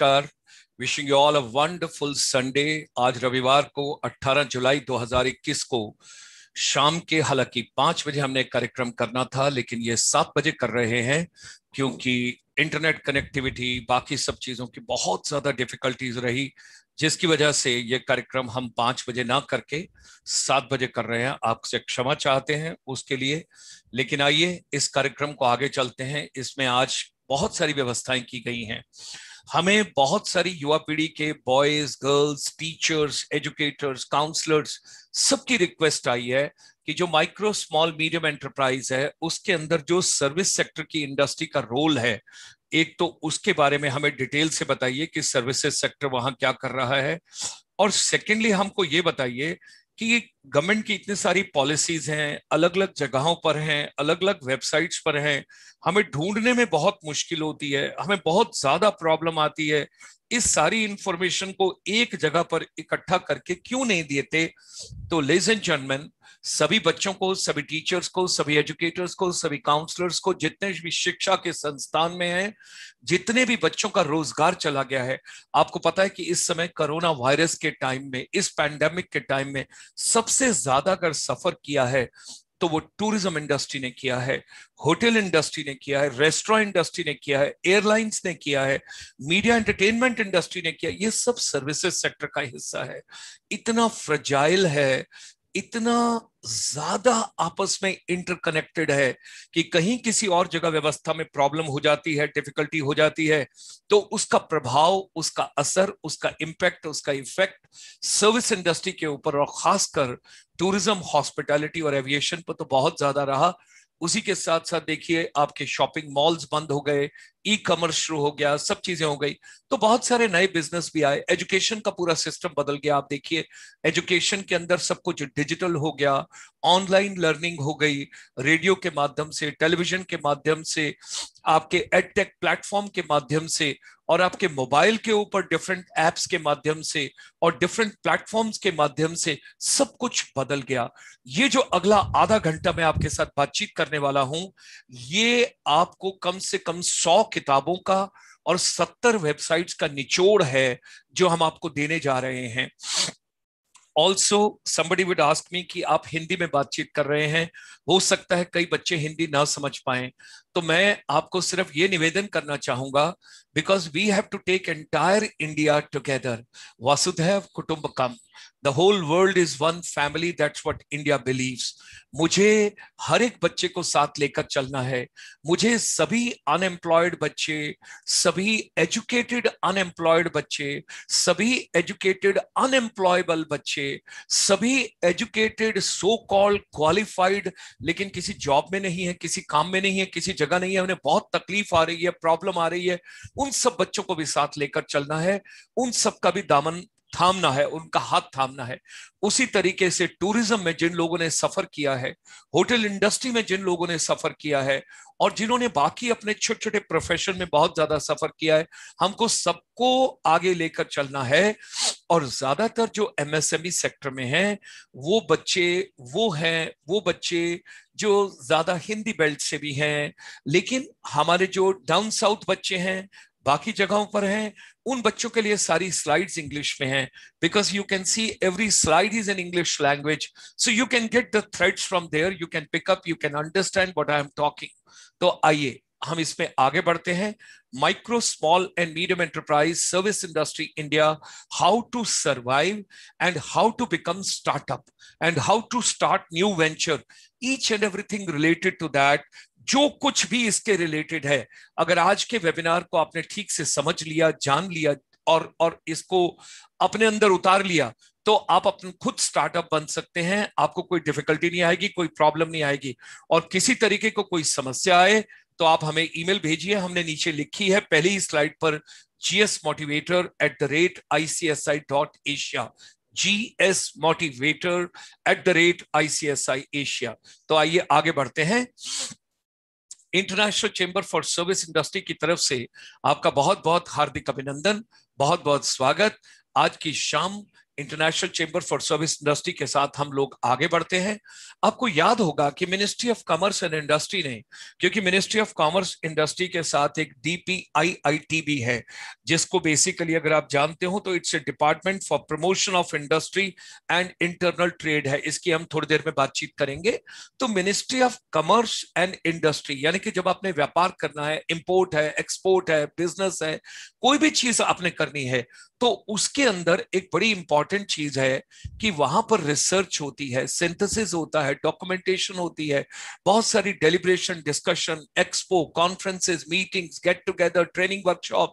नमस्कार wishing you all a wonderful Sunday आज रविवार को 18 जुलाई 2021 को शाम के हालांकि पांच बजे हमने कार्यक्रम करना था लेकिन ये सात बजे कर रहे हैं क्योंकि इंटरनेट कनेक्टिविटी बाकी सब चीजों की बहुत ज्यादा डिफिकल्टीज रही जिसकी वजह से ये कार्यक्रम हम पांच बजे ना करके सात बजे कर रहे हैं आपसे क्षमा चाहते हैं उसके लिए लेकिन आइए इस कार्यक्रम को आगे चलते हैं इसमें आज बहुत सारी व्यवस्थाएं की गई हैं हमें बहुत सारी युवा पीढ़ी के boys girls teachers educators counsellors सबकी रिक्वेस्ट आई है कि जो माइक्रो स्मॉल मीडियम एंटरप्राइज है उसके अंदर जो सर्विस सेक्टर की इंडस्ट्री का रोल है एक तो उसके बारे में हमें डिटेल से बताइए कि सर्विसेज सेक्टर वहां क्या कर रहा है और सेकेंडली हमको ये बताइए कि गवर्नमेंट की इतनी सारी पॉलिसीज हैं अलग अलग जगहों पर हैं अलग अलग वेबसाइट्स पर हैं हमें ढूंढने में बहुत मुश्किल होती है हमें बहुत ज़्यादा प्रॉब्लम आती है इस सारी इंफॉर्मेशन को एक जगह पर इकट्ठा करके क्यों नहीं देते तो लेज एंड सभी बच्चों को सभी टीचर्स को सभी एजुकेटर्स को सभी काउंसलर्स को जितने भी शिक्षा के संस्थान में हैं जितने भी बच्चों का रोजगार चला गया है आपको पता है कि इस समय कोरोना वायरस के टाइम में इस पैंडेमिक के टाइम में सबसे ज्यादा अगर सफर किया है तो वो टूरिज्म इंडस्ट्री ने किया है होटल इंडस्ट्री ने किया है रेस्टोरेंट इंडस्ट्री ने किया है एयरलाइंस ने किया है मीडिया एंटरटेनमेंट इंडस्ट्री ने किया ये सब सर्विसेज सेक्टर का हिस्सा है इतना फ्रजाइल है इतना ज्यादा आपस में इंटरकनेक्टेड है कि कहीं किसी और जगह व्यवस्था में प्रॉब्लम हो जाती है डिफिकल्टी हो जाती है तो उसका प्रभाव उसका असर उसका इम्पैक्ट उसका इफेक्ट सर्विस इंडस्ट्री के ऊपर और खासकर टूरिज्म हॉस्पिटैलिटी और एविएशन पर तो बहुत ज्यादा रहा उसी के साथ साथ देखिए आपके शॉपिंग मॉल्स बंद हो गए ई कॉमर्स शुरू हो गया सब चीजें हो गई तो बहुत सारे नए बिजनेस भी आए एजुकेशन का पूरा सिस्टम बदल गया आप देखिए एजुकेशन के अंदर सब कुछ डिजिटल हो गया ऑनलाइन लर्निंग हो गई रेडियो के माध्यम से टेलीविजन के माध्यम से आपके एडटेक प्लेटफॉर्म के माध्यम से और आपके मोबाइल के ऊपर डिफरेंट एप्स के माध्यम से और डिफरेंट प्लेटफॉर्म्स के माध्यम से सब कुछ बदल गया ये जो अगला आधा घंटा मैं आपके साथ बातचीत करने वाला हूं ये आपको कम से कम सौ किताबों का और सत्तर वेबसाइट्स का निचोड़ है जो हम आपको देने जा रहे हैं also somebody would ask me कि आप हिंदी में बातचीत कर रहे हैं हो सकता है कई बच्चे हिंदी ना समझ पाए तो मैं आपको सिर्फ ये निवेदन करना चाहूंगा because we have to take entire India together Vasudhaiva Kutumbakam the whole world is one family that's what India believes मुझे हर एक बच्चे को साथ लेकर चलना है मुझे सभी अनएम्प्लॉयड बच्चे सभी एजुकेटेड अनएम्प्लॉयड बच्चे सभी एजुकेटेड अनएम्प्लॉयबल बच्चे सभी एजुकेटेड सो कॉल्ड क्वालिफाइड लेकिन किसी जॉब में नहीं है किसी काम में नहीं है किसी जगह नहीं है उन्हें बहुत तकलीफ आ रही है प्रॉब्लम आ रही है उन सब बच्चों को भी साथ लेकर चलना है उन सब का भी दामन थामना है उनका हाथ थामना है उसी तरीके से टूरिज्म में जिन लोगों ने सफर किया है होटल इंडस्ट्री में जिन लोगों ने सफर किया है और जिन्होंने बाकी अपने छोटे छोटे प्रोफेशन में बहुत ज्यादा सफर किया है हमको सबको आगे लेकर चलना है और ज्यादातर जो एमएसएमई सेक्टर e में हैं वो बच्चे वो हैं वो बच्चे जो ज्यादा हिंदी बेल्ट से भी हैं लेकिन हमारे जो डाउन साउथ बच्चे हैं बाकी जगहों पर हैं उन बच्चों के लिए सारी स्लाइड्स इंग्लिश में हैं because you can see every slide is in English language so you can get the threads from there you can pick up you can understand what I am talking तो आइए हम इसमें आगे बढ़ते हैं micro small and medium enterprise service industry India how to survive and how to become startup and how to start new venture each and everything related to that जो कुछ भी इसके रिलेटेड है अगर आज के वेबिनार को आपने ठीक से समझ लिया जान लिया और और इसको अपने अंदर उतार लिया तो आप अपने खुद स्टार्टअप बन सकते हैं आपको कोई डिफिकल्टी नहीं आएगी कोई प्रॉब्लम नहीं आएगी और किसी तरीके को कोई समस्या आए तो आप हमें ईमेल भेजिए हमने नीचे लिखी है पहली ही स्लाइड पर GS motivator at the rate ICSI dot Asia G S motivator at the rate ICSI Asia तो आइए आगे बढ़ते हैं international chamber for service industry की तरफ से आपका बहुत बहुत हार्दिक अभिनंदन बहुत बहुत स्वागत आज की शाम international chamber for service industry के साथ हम लोग आगे बढ़ते हैं आपको याद होगा कि ministry of commerce and industry ने क्योंकि मिनिस्ट्री ऑफ कॉमर्स इंडस्ट्री के साथ एक डीपीआईआईटी भी है जिसको बेसिकली अगर आप जानते हो तो it's a department for promotion of industry and internal trade है इसकी हम थोड़ी देर में बातचीत करेंगे तो ministry of commerce and industry यानी कि जब आपने व्यापार करना है इम्पोर्ट है एक्सपोर्ट है बिजनेस है कोई भी चीज आपने करनी है तो उसके अंदर एक बड़ी इंपॉर्टेंट इंपॉर्टेंट चीज है कि वहां पर रिसर्च होती है सिंथेसिस होता है डॉक्यूमेंटेशन होती है बहुत सारी deliberation discussion expo conferences meetings get together training workshop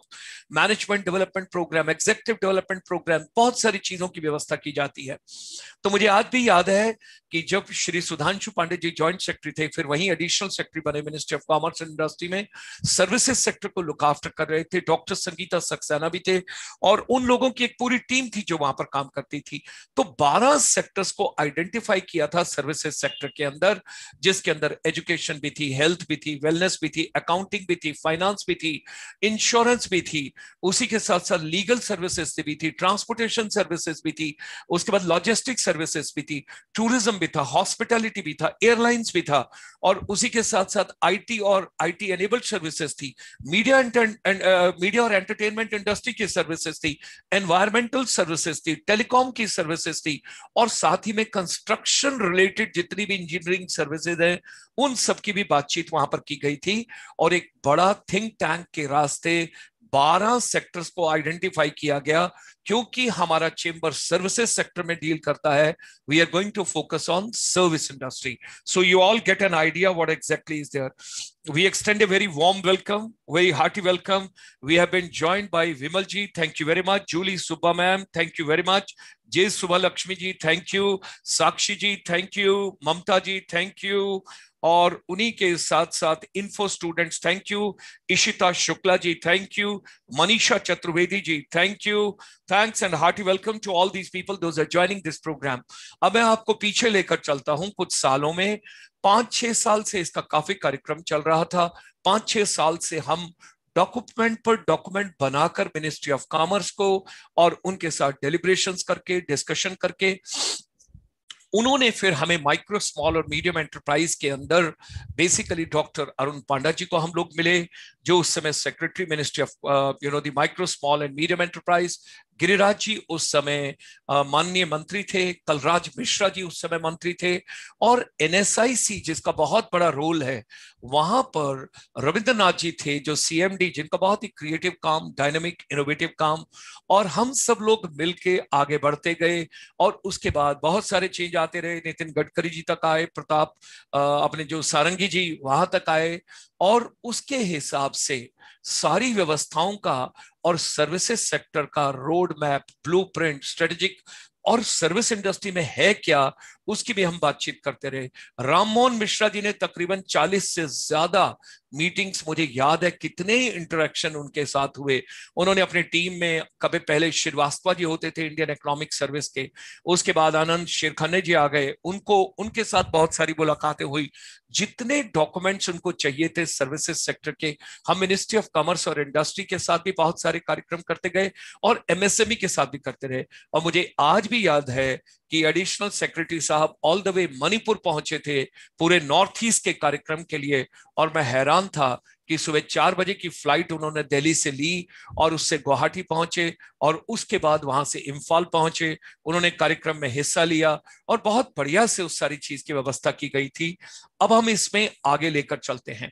management development programme executive development programme बहुत सारी चीजों की व्यवस्था की जाती है तो मुझे आज भी याद है कि जब श्री सुधांशु पांडे जी ज्वाइंट सेक्रेटरी थे फिर वहीं एडिशनल सेक्रेटरी बने ministry of commerce and industry में सर्विसेज सेक्टर को लुक आफ्टर कर रहे थे डॉक्टर संगीता सक्सेना भी थे और उन लोगों की एक पूरी टीम थी जो वहां पर काम काम करती थी तो 12 सेक्टर्स को आइडेंटिफाई किया था सर्विसेज सेक्टर के अंदर जिसके अंदर एजुकेशन भी थी हेल्थ भी थी वेलनेस भी थी अकाउंटिंग भी थी फाइनेंस भी थी इंश्योरेंस भी थी उसी के साथ साथ लीगल सर्विसेज भी थी ट्रांसपोर्टेशन सर्विसेज भी थी उसके बाद लॉजिस्टिक सर्विसेज भी थी टूरिज्म भी था हॉस्पिटैलिटी भी था एयरलाइंस भी था और उसी के साथ साथ आईटी और आईटी एनेबल्ड सर्विसेज थी मीडिया मीडिया uh, और एंटरटेनमेंट इंडस्ट्री की सर्विसेज थी एनवायरमेंटल सर्विसेज थी टेलीकॉम की सर्विसेज थी और साथ ही में कंस्ट्रक्शन रिलेटेड जितनी भी इंजीनियरिंग सर्विसेज हैं उन सब की भी बातचीत वहां पर की गई थी और एक बड़ा थिंक टैंक के रास्ते 12 सेक्टर्स को आइडेंटिफाई किया गया क्योंकि हमारा चेंबर सर्विसेज सेक्टर में डील करता है we are going to focus on service industry so you all get an idea what exactly is there we extend a very warm welcome very hearty welcome we have been joined by Vimal ji thank you very much Julie Subba ma'am thank you very much J Subha Lakshmi ji thank you Sakshi ji thank you Mamta ji thank you और उन्हीं के साथ साथ info students thank you Ishita Shukla ji thank you Manisha Chaturvedi ji thank you thanks and hearty welcome to all these people those are joining this programme अब मैं आपको पीछे लेकर चलता हूं कुछ सालों में पांच छह साल से इसका काफी कार्यक्रम चल रहा था पांच छह साल से हम डॉक्यूमेंट पर डॉक्यूमेंट बनाकर मिनिस्ट्री ऑफ कॉमर्स को और उनके साथ डेलीब्रेशन करके डिस्कशन करके उन्होंने फिर हमें माइक्रो स्मॉल और मीडियम एंटरप्राइज के अंदर बेसिकली डॉक्टर अरुण पांडा जी को हम लोग मिले जो उस समय secretary ministry of you know micro small and medium enterprise Giriraj ji उस समय uh, माननीय मंत्री थे कलराज मिश्रा जी उस समय मंत्री थे और एनएसआईसी जिसका बहुत बड़ा रोल है वहां पर रविंद्रनाथ जी थे जो सीएमडी जिनका बहुत ही क्रिएटिव काम डायनेमिक इनोवेटिव काम और हम सब लोग मिलके आगे बढ़ते गए और उसके बाद बहुत सारे चेंज आते रहे नितिन गडकरी जी तक आए प्रताप uh, अपने जो सारंगी जी वहां तक आए और उसके हिसाब से सारी व्यवस्थाओं का और सर्विसेज सेक्टर का road map blue print strategic और सर्विस इंडस्ट्री में है क्या उसकी भी हम बातचीत करते रहे राम मोहन मिश्रा जी ने तकरीबन 40 से ज्यादा मीटिंग्स मुझे याद है कितने इंटरेक्शन उनके साथ हुए उन्होंने अपने टीम में कभी पहले श्रीवास्तव जी होते थे इंडियन इकोनॉमिक सर्विस के उसके बाद आनंद शेरखाने जी आ गए उनको उनके साथ बहुत सारी मुलाकातें हुई जितने डॉक्यूमेंट्स उनको चाहिए थे सर्विसेज सेक्टर के हम मिनिस्ट्री ऑफ कॉमर्स और इंडस्ट्री के साथ भी बहुत सारे कार्यक्रम करते गए और एमएसएमई e के साथ भी करते रहे और मुझे आज भी भी याद है कि एडिशनल सेक्रेटरी साहब ऑल द वे मणिपुर पहुंचे थे पूरे नॉर्थ ईस्ट के कार्यक्रम के लिए और मैं हैरान था कि सुबह चार बजे की फ्लाइट उन्होंने दिल्ली से ली और उससे गुवाहाटी पहुंचे और उसके बाद वहां से इम्फाल पहुंचे उन्होंने कार्यक्रम में हिस्सा लिया और बहुत बढ़िया से उस सारी चीज की व्यवस्था की गई थी अब हम इसमें आगे लेकर चलते हैं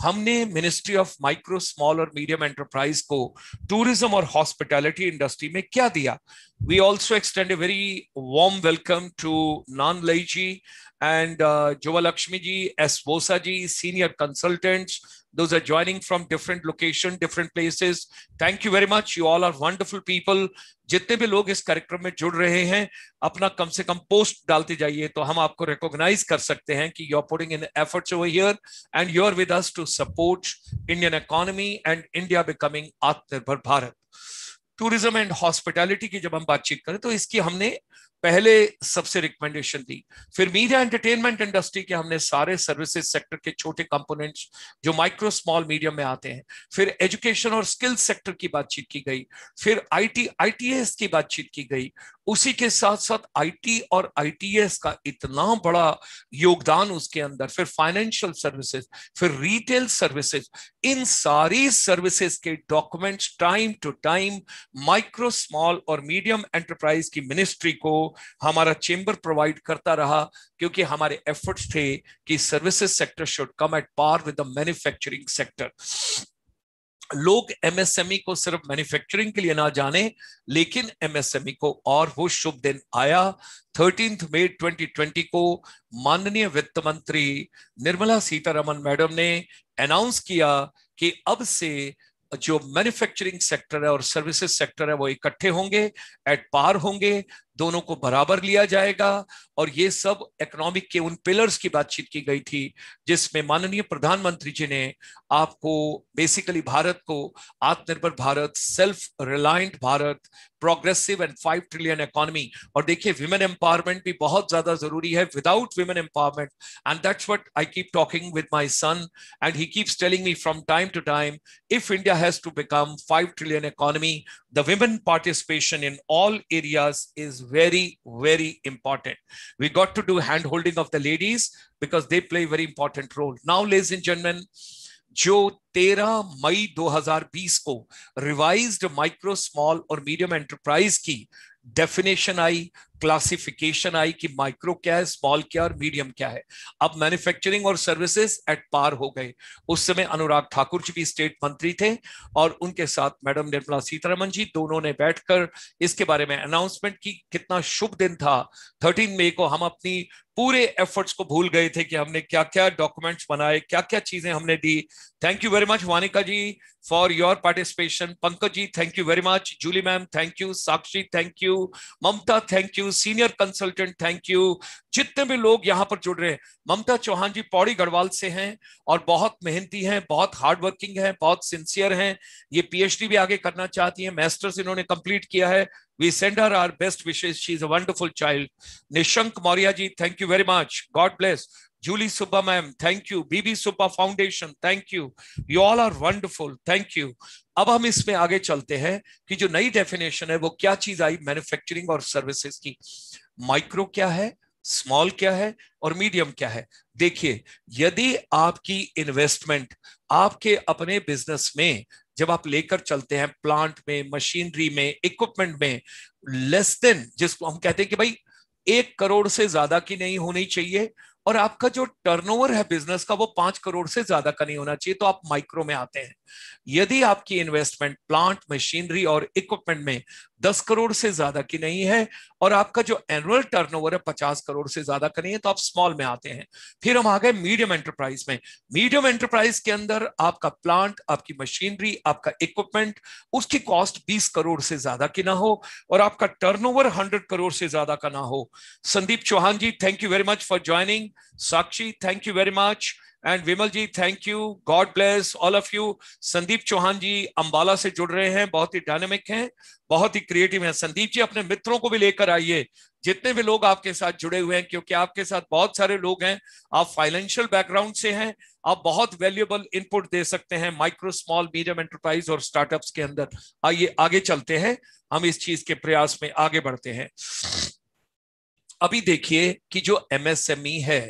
हमने मिनिस्ट्री ऑफ माइक्रो स्मॉल और मीडियम एंटरप्राइज को टूरिज्म और हॉस्पिटैलिटी इंडस्ट्री में क्या दिया we also extend a very warm welcome to Nanlai ji and uh, Lakshmi ji S Bosa ji senior consultants those are joining from different location different places thank you very much you all are wonderful people जितने भी लोग इस कार्यक्रम में जुड़ रहे हैं अपना कम से कम पोस्ट डालते जाइए तो हम आपको रिकॉग्नाइज कर सकते हैं कि you are putting in efforts over here and you are with us to support Indian economy and India becoming आत्मनिर्भर भारत टूरिज्म एंड हॉस्पिटैलिटी की जब हम बातचीत करें तो इसकी हमने पहले सबसे रिकमेंडेशन दी फिर मीडिया एंटरटेनमेंट इंडस्ट्री के हमने सारे सर्विसेज सेक्टर के छोटे कंपोनेंट्स जो माइक्रो स्मॉल मीडियम में आते हैं फिर एजुकेशन और स्किल सेक्टर की बातचीत की गई फिर आईटी आईटीएस की बातचीत की गई उसी के साथ साथ आईटी और आईटीएस का इतना बड़ा योगदान उसके अंदर फिर फाइनेंशियल सर्विसेज फिर रिटेल सर्विसेज इन सारी सर्विसेज के documents time to time micro small और मीडियम एंटरप्राइज की मिनिस्ट्री को हमारा चेंबर प्रोवाइड करता रहा क्योंकि हमारे एफर्ट्स थे कि services sector should come at par with the manufacturing sector लोग एमएसएमई e को सिर्फ मैन्युफैक्चरिंग के लिए ना जाने लेकिन एमएसएमई e को और वो शुभ दिन आया थर्टीन मे 2020 को माननीय वित्त मंत्री निर्मला सीतारमन मैडम ने अनाउंस किया कि अब से जो मैन्युफैक्चरिंग सेक्टर है और सर्विसेज सेक्टर है वो इकट्ठे होंगे एट पार होंगे दोनों को बराबर लिया जाएगा और ये सब इकोनॉमिक के उन पिलर्स की बातचीत की गई थी जिसमें माननीय प्रधानमंत्री जी ने आपको बेसिकली भारत को आत्मनिर्भर Bharat self reliant Bharat progressive and five trillion economy और देखिए विमेन एम्पावरमेंट भी बहुत ज्यादा जरूरी है without women empowerment and that's what I keep talking with my son and he keeps telling me from time to time if India has to become five trillion economy the women participation in all areas is very, very important. We got to do hand holding of the ladies because they play very important role. Now, ladies and gentlemen, जो 13 मई 2020 को revised micro small और medium enterprise की definition आई classification आई कि micro क्या है स्मॉल क्या और मीडियम क्या है अब मैन्युफैक्चरिंग और सर्विसेज एट पार हो गए उस समय अनुराग ठाकुर जी भी स्टेट मंत्री थे और उनके साथ मैडम निर्मला सीतारमन जी दोनों ने बैठकर इसके बारे में अनाउंसमेंट की कितना शुभ दिन था थर्टीन मई को हम अपनी पूरे एफर्ट्स को भूल गए थे कि हमने क्या क्या डॉक्यूमेंट्स बनाए क्या क्या चीजें हमने दी thank you very much Vanika ji for your participation Pankaj ji thank you very much Julie ma'am thank you Sakshi thank you Mamta thank you you senior consultant thank you जितने भी लोग यहाँ पर जुड़ रहे हैं ममता चौहान जी पौड़ी गढ़वाल से हैं और बहुत मेहनती हैं बहुत हार्ड वर्किंग है बहुत सिंसियर हैं ये पीएचडी भी आगे करना चाहती हैं मास्टर्स इन्होंने कंप्लीट किया है we send her our best wishes she is a wonderful child Nishank Maurya ji thank you very much God bless Julie Subba ma'am, thank you. BB Subba Foundation, thank you. You all are wonderful. Thank you. अब हम इसमें आगे चलते हैं कि जो नई definition है वो क्या चीज आई मैन्युफैक्चरिंग और सर्विसेज की माइक्रो क्या है स्मॉल क्या है और मीडियम क्या है देखिए यदि आपकी इन्वेस्टमेंट आपके अपने बिजनेस में जब आप लेकर चलते हैं प्लांट में मशीनरी में इक्विपमेंट में लेस देन जिसको हम कहते हैं कि भाई एक करोड़ से ज्यादा की नहीं होनी चाहिए और आपका जो टर्नओवर है बिजनेस का वो पांच करोड़ से ज्यादा का नहीं होना चाहिए तो आप माइक्रो में आते हैं यदि आपकी इन्वेस्टमेंट प्लांट मशीनरी और इक्विपमेंट में दस करोड़ से ज्यादा की नहीं है और आपका जो एनुअल टर्नओवर है पचास करोड़ से ज्यादा का नहीं है तो आप स्मॉल में आते हैं फिर हम आ गए मीडियम एंटरप्राइज में मीडियम एंटरप्राइज के अंदर आपका प्लांट आपकी मशीनरी आपका इक्विपमेंट उसकी कॉस्ट बीस करोड़ से ज्यादा की ना हो और आपका टर्नओवर हंड्रेड करोड़ से ज्यादा का ना हो Sandeep Chauhan ji thank you very much for joining Sakshi thank you very much and Vimal ji thank you God bless all of you Sandeep Chauhan ji Ambala से जुड़ रहे हैं बहुत ही डायनेमिक हैं बहुत ही क्रिएटिव हैं संदीप जी अपने मित्रों को भी लेकर आइए जितने भी लोग आपके साथ जुड़े हुए हैं क्योंकि आपके साथ बहुत सारे लोग हैं आप फाइनेंशियल बैकग्राउंड से हैं आप बहुत वैल्यूएबल इनपुट दे सकते हैं माइक्रो स्मॉल मीडियम एंटरप्राइज और स्टार्टअप्स के अंदर आइए आगे चलते हैं हम इस चीज के प्रयास में आगे बढ़ते हैं अभी देखिए कि जो एमएसएमई e है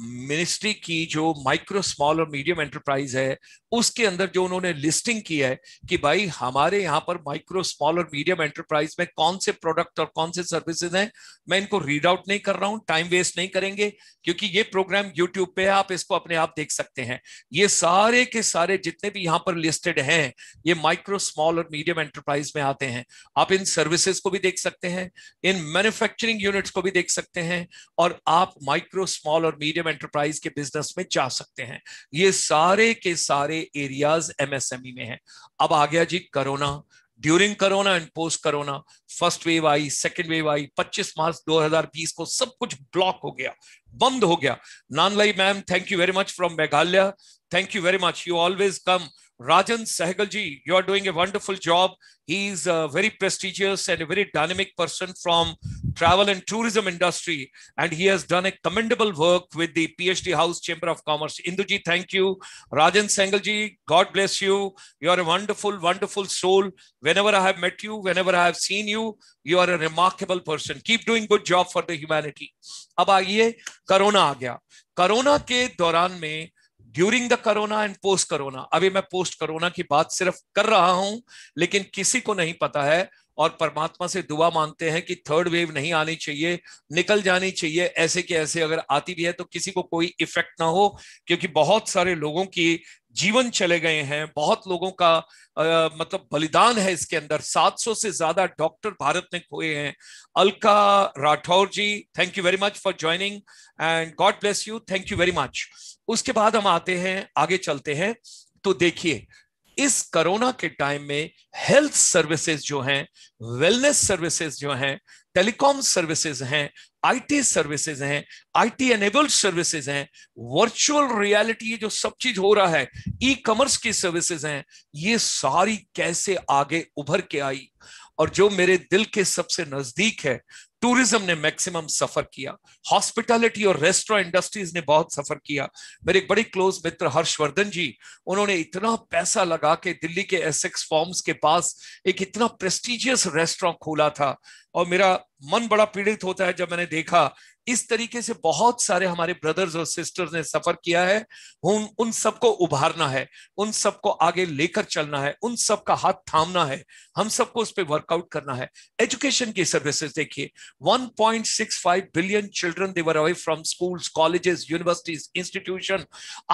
मिनिस्ट्री की जो माइक्रो स्मॉल और मीडियम एंटरप्राइज है उसके अंदर जो उन्होंने लिस्टिंग की है कि भाई हमारे यहाँ पर माइक्रो स्मॉल और मीडियम एंटरप्राइज में कौन से प्रोडक्ट और कौन से सर्विसेज हैं मैं इनको रीड आउट नहीं कर रहा हूँ टाइम वेस्ट नहीं करेंगे क्योंकि ये प्रोग्राम यूट्यूब पे है आप इसको अपने आप देख सकते हैं ये सारे के सारे जितने भी यहाँ पर लिस्टेड हैं ये माइक्रो स्मॉल और मीडियम एंटरप्राइज में आते हैं आप इन सर्विसेज को भी देख सकते हैं इन मैन्युफैक्चरिंग यूनिट्स को भी देख सकते हैं और आप माइक्रो स्मॉल और मीडियम एंटरप्राइज के बिजनेस में जा सकते हैं ये सारे के सारे एरियाज एमएसएमई e में हैं अब आ गया जी corona during corona and post corona first wave आई सेकेंड वेव आई 25 मार्च 2020 को सब कुछ ब्लॉक हो गया बंद हो गया Nanlai ma'am thank you very much from Meghalaya thank you very much you always come Rajan Sahagalji, you are doing a wonderful job. He's a very prestigious and a very dynamic person from travel and tourism industry. And he has done a commendable work with the PhD House Chamber of Commerce. Induji, thank you. Rajan Sahagalji, God bless you. You are a wonderful, wonderful soul. Whenever I have met you, whenever I have seen you, you are a remarkable person. Keep doing good job for the humanity. अब आइए corona आ गया corona के दौरान में during the corona and post corona अभी मैं post corona की बात सिर्फ कर रहा हूं लेकिन किसी को नहीं पता है और परमात्मा से दुआ मांगते हैं कि थर्ड वेव नहीं आनी चाहिए निकल जानी चाहिए ऐसे के ऐसे अगर आती भी है तो किसी को कोई इफेक्ट ना हो क्योंकि बहुत सारे लोगों की जीवन चले गए हैं बहुत लोगों का आ, मतलब बलिदान है इसके अंदर 700 से ज्यादा डॉक्टर भारत में खोए हैं Alka Rathore ji thank you very much for joining and God bless you thank you very much उसके बाद हम आते हैं आगे चलते हैं तो देखिए इस कोरोना के टाइम में हेल्थ सर्विसेज जो हैं वेलनेस सर्विसेज जो हैं टेलीकॉम सर्विसेज हैं आईटी सर्विसेज हैं आईटी एनेबल्ड सर्विसेज हैं वर्चुअल रियलिटी जो सब चीज हो रहा है ई कॉमर्स की सर्विसेज हैं ये सारी कैसे आगे उभर के आई और जो मेरे दिल के सबसे नजदीक है टूरिज्म ने मैक्सिमम सफर किया हॉस्पिटैलिटी और रेस्टोरेंट इंडस्ट्रीज ने बहुत सफर किया मेरे एक बड़ी क्लोज मित्र हर्षवर्धन जी उन्होंने इतना पैसा लगा के दिल्ली के एसेक्स फॉर्म्स के पास एक इतना प्रेस्टिजियस रेस्टोरेंट खोला था और मेरा मन बड़ा पीड़ित होता है जब मैंने देखा इस तरीके से बहुत सारे हमारे ब्रदर्स और सिस्टर्स ने सफर किया है उन उन सबको उभारना है उन सबको आगे लेकर चलना है उन सबका हाथ थामना है हम सबको उस पर वर्कआउट करना है एजुकेशन की सर्विसेज देखिए 1.65 billion children they were away from schools colleges universities institution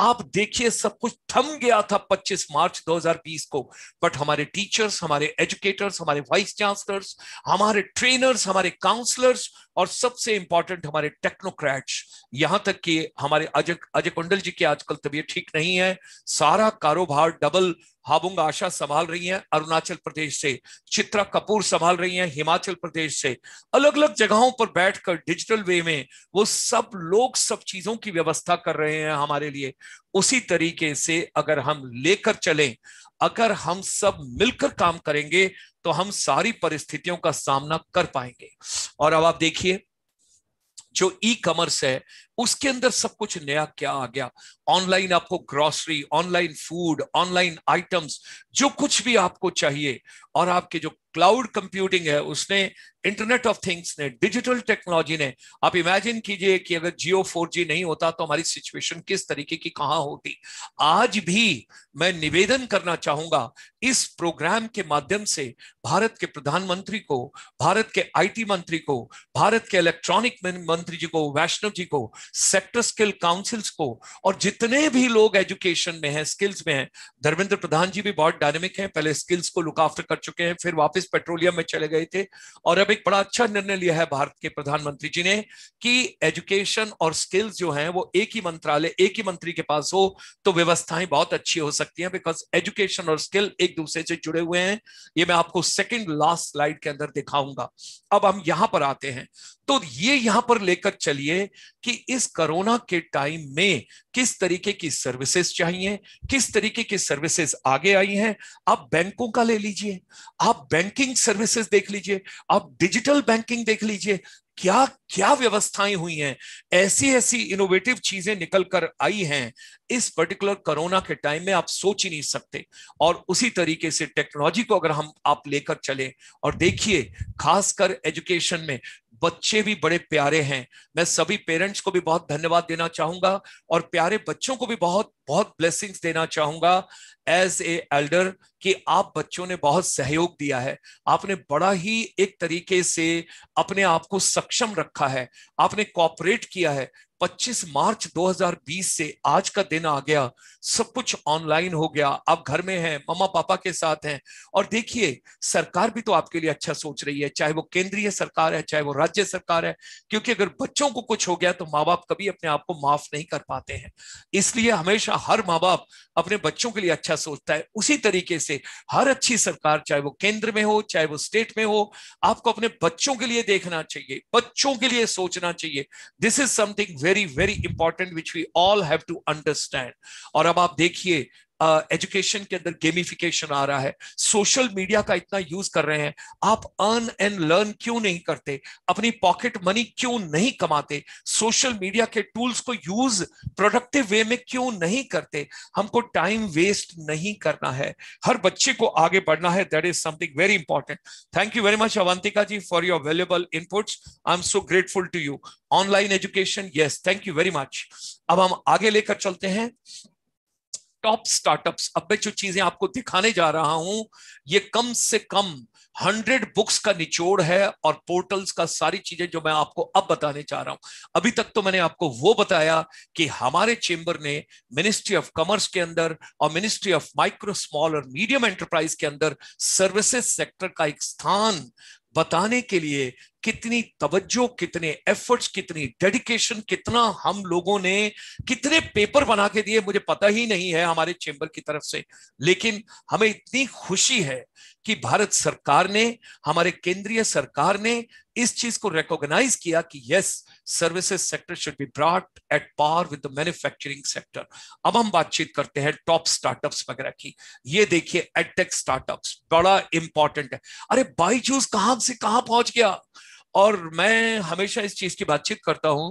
आप देखिए सब कुछ थम गया था 25 मार्च 2020 को बट हमारे टीचर्स हमारे एजुकेटर्स हमारे वाइस चांसलर्स हमारे ट्रेनर्स हमारे काउंसलर्स और सबसे इंपॉर्टेंट हमारे टेक्नोक्रैट्स यहां तक कि हमारे अजय अजय कुंडल जी की आजकल तबीयत ठीक नहीं है सारा कारोबार डबल हाबुंग आशा संभाल रही हैं अरुणाचल प्रदेश से चित्रा कपूर संभाल रही हैं हिमाचल प्रदेश से अलग अलग जगहों पर बैठकर डिजिटल वे में वो सब लोग सब चीजों की व्यवस्था कर रहे हैं हमारे लिए उसी तरीके से अगर हम लेकर चलें अगर हम सब मिलकर काम करेंगे तो हम सारी परिस्थितियों का सामना कर पाएंगे और अब आप देखिए जो ई कॉमर्स है उसके अंदर सब कुछ नया क्या आ गया ऑनलाइन आपको grocery online food online items जो कुछ भी आपको चाहिए और आपके जो क्लाउड कंप्यूटिंग है उसने इंटरनेट ऑफ थिंग्स ने डिजिटल टेक्नोलॉजी ने आप इमेजिन कीजिए कि अगर जियो फोर जी नहीं होता तो हमारी सिचुएशन किस तरीके की कहाँ होती आज भी मैं निवेदन करना चाहूंगा इस प्रोग्राम के माध्यम से भारत के प्रधानमंत्री को भारत के आईटी मंत्री को भारत के इलेक्ट्रॉनिक मंत्री जी को वैष्णव जी को सेक्टर स्किल काउंसिल्स को और जितने भी लोग एजुकेशन में हैं स्किल्स में हैं धर्मेंद्र प्रधान जी भी बहुत डायनेमिक हैं पहले स्किल्स को लुक आफ्टर कर चुके हैं फिर वापस पेट्रोलियम में चले गए थे और अब एक बड़ा अच्छा निर्णय लिया है भारत के प्रधानमंत्री जी ने कि एजुकेशन और स्किल्स जो है वो एक ही मंत्रालय एक ही मंत्री के पास हो तो व्यवस्थाएं बहुत अच्छी हो सकती है बिकॉज एजुकेशन और स्किल एक दूसरे से जुड़े हुए हैं ये मैं आपको सेकेंड लास्ट स्लाइड के अंदर दिखाऊंगा अब हम यहां पर आते हैं तो ये यहां पर लेकर चलिए कि इस कोरोना के टाइम में किस तरीके की सर्विसेज चाहिए किस तरीके की सर्विसेज आगे आई हैं आप बैंकों का ले लीजिए आप बैंकिंग सर्विसेज देख लीजिए आप डिजिटल बैंकिंग देख लीजिए क्या क्या व्यवस्थाएं हुई हैं ऐसी ऐसी इनोवेटिव चीजें निकल कर आई हैं इस पर्टिकुलर कोरोना के टाइम में आप सोच ही नहीं सकते और उसी तरीके से टेक्नोलॉजी को अगर हम आप लेकर चले और देखिए खासकर एजुकेशन में बच्चे भी बड़े प्यारे हैं मैं सभी पेरेंट्स को भी बहुत धन्यवाद देना चाहूंगा और प्यारे बच्चों को भी बहुत बहुत ब्लेसिंग्स देना चाहूंगा एज ए एल्डर कि आप बच्चों ने बहुत सहयोग दिया है आपने बड़ा ही एक तरीके से अपने आप को सक्षम रखा है आपने कॉपरेट किया है 25 मार्च 2020 से आज का दिन आ गया सब कुछ ऑनलाइन हो गया आप घर में हैं मम्मा पापा के साथ हैं और देखिए सरकार भी तो आपके लिए अच्छा सोच रही है चाहे वो केंद्रीय सरकार है चाहे वो राज्य सरकार है क्योंकि अगर बच्चों को कुछ हो गया तो माँ बाप कभी अपने आप को माफ नहीं कर पाते हैं इसलिए हमेशा हर माँ बाप अपने बच्चों के लिए अच्छा सोचता है उसी तरीके से हर अच्छी सरकार चाहे वो केंद्र में हो चाहे वो स्टेट में हो आपको अपने बच्चों के लिए देखना चाहिए बच्चों के लिए सोचना चाहिए this is something very very very important which we all have to understand Or अब आप देखिए एजुकेशन के अंदर गेमिफिकेशन आ रहा है सोशल मीडिया का इतना यूज कर रहे हैं आप अर्न एंड लर्न क्यों नहीं करते अपनी पॉकेट मनी क्यों नहीं कमाते सोशल मीडिया के टूल्स को यूज प्रोडक्टिव वे में क्यों नहीं करते हमको टाइम वेस्ट नहीं करना है हर बच्चे को आगे बढ़ना है that is something very important thank you very much Avantika ji for your valuable inputs I am so grateful to you online education yes thank you very much अब हम आगे लेकर चलते हैं टॉप स्टार्टअप्स अब मैं जो चीजें आपको दिखाने जा रहा हूं ये कम से कम हंड्रेड बुक्स का निचोड़ है और पोर्टल्स का सारी चीजें जो मैं आपको अब बताने चाह रहा हूं अभी तक तो मैंने आपको वो बताया कि हमारे चेंबर ने मिनिस्ट्री ऑफ कॉमर्स के अंदर और मिनिस्ट्री ऑफ माइक्रो स्मॉल और मीडियम एंटरप्राइज के अंदर सर्विसेज सेक्टर का एक स्थान बताने के लिए कितनी तवज्जो कितने एफर्ट्स कितनी डेडिकेशन कितना हम लोगों ने कितने पेपर बना के दिए मुझे पता ही नहीं है हमारे चेंबर की तरफ से लेकिन हमें इतनी खुशी है कि भारत सरकार ने हमारे केंद्रीय सरकार ने इस चीज को रिकॉग्नाइज किया कि yes services sector should be brought at par with the manufacturing sector अब हम बातचीत करते हैं टॉप स्टार्टअप्स वगैरह की ये देखिए एडटेक स्टार्टअप्स बड़ा इंपॉर्टेंट है अरे बाईजूस कहां से कहां पहुंच गया और मैं हमेशा इस चीज की बातचीत करता हूँ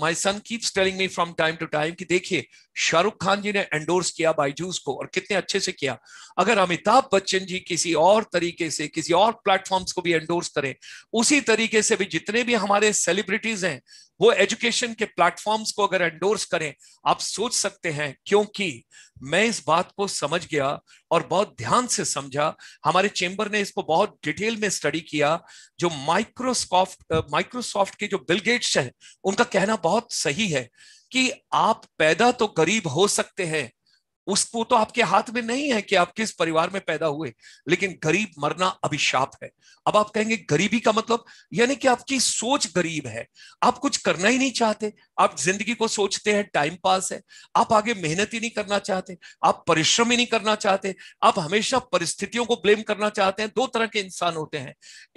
my son keeps telling me from time to time कि देखिए शाहरुख खान जी ने एंडोर्स किया बाईजूस को और कितने अच्छे से किया अगर अमिताभ बच्चन जी किसी और तरीके से किसी और प्लेटफॉर्म्स को भी एंडोर्स करें उसी तरीके से भी जितने भी हमारे सेलिब्रिटीज हैं वो एजुकेशन के प्लेटफॉर्म्स को अगर एंडोर्स करें आप सोच सकते हैं क्योंकि मैं इस बात को समझ गया और बहुत ध्यान से समझा हमारे चेंबर ने इसको बहुत डिटेल में स्टडी किया जो माइक्रोसॉफ्ट माइक्रोसॉफ्ट के जो बिल गेट्स हैं उनका कहना बहुत सही है कि आप पैदा तो गरीब हो सकते हैं उसको तो आपके हाथ में नहीं है कि आप किस परिवार में पैदा हुए लेकिन गरीब मरना अभिशाप है अब आप कहेंगे गरीबी का मतलब यानी कि आपकी सोच गरीब है आप कुछ करना ही नहीं चाहते आप जिंदगी को सोचते हैं टाइम पास है आप आगे मेहनत ही नहीं करना चाहते आप परिश्रम ही नहीं करना चाहते आप हमेशा परिस्थितियों को ब्लेम करना चाहते हैं दो तरह के इंसान होते हैं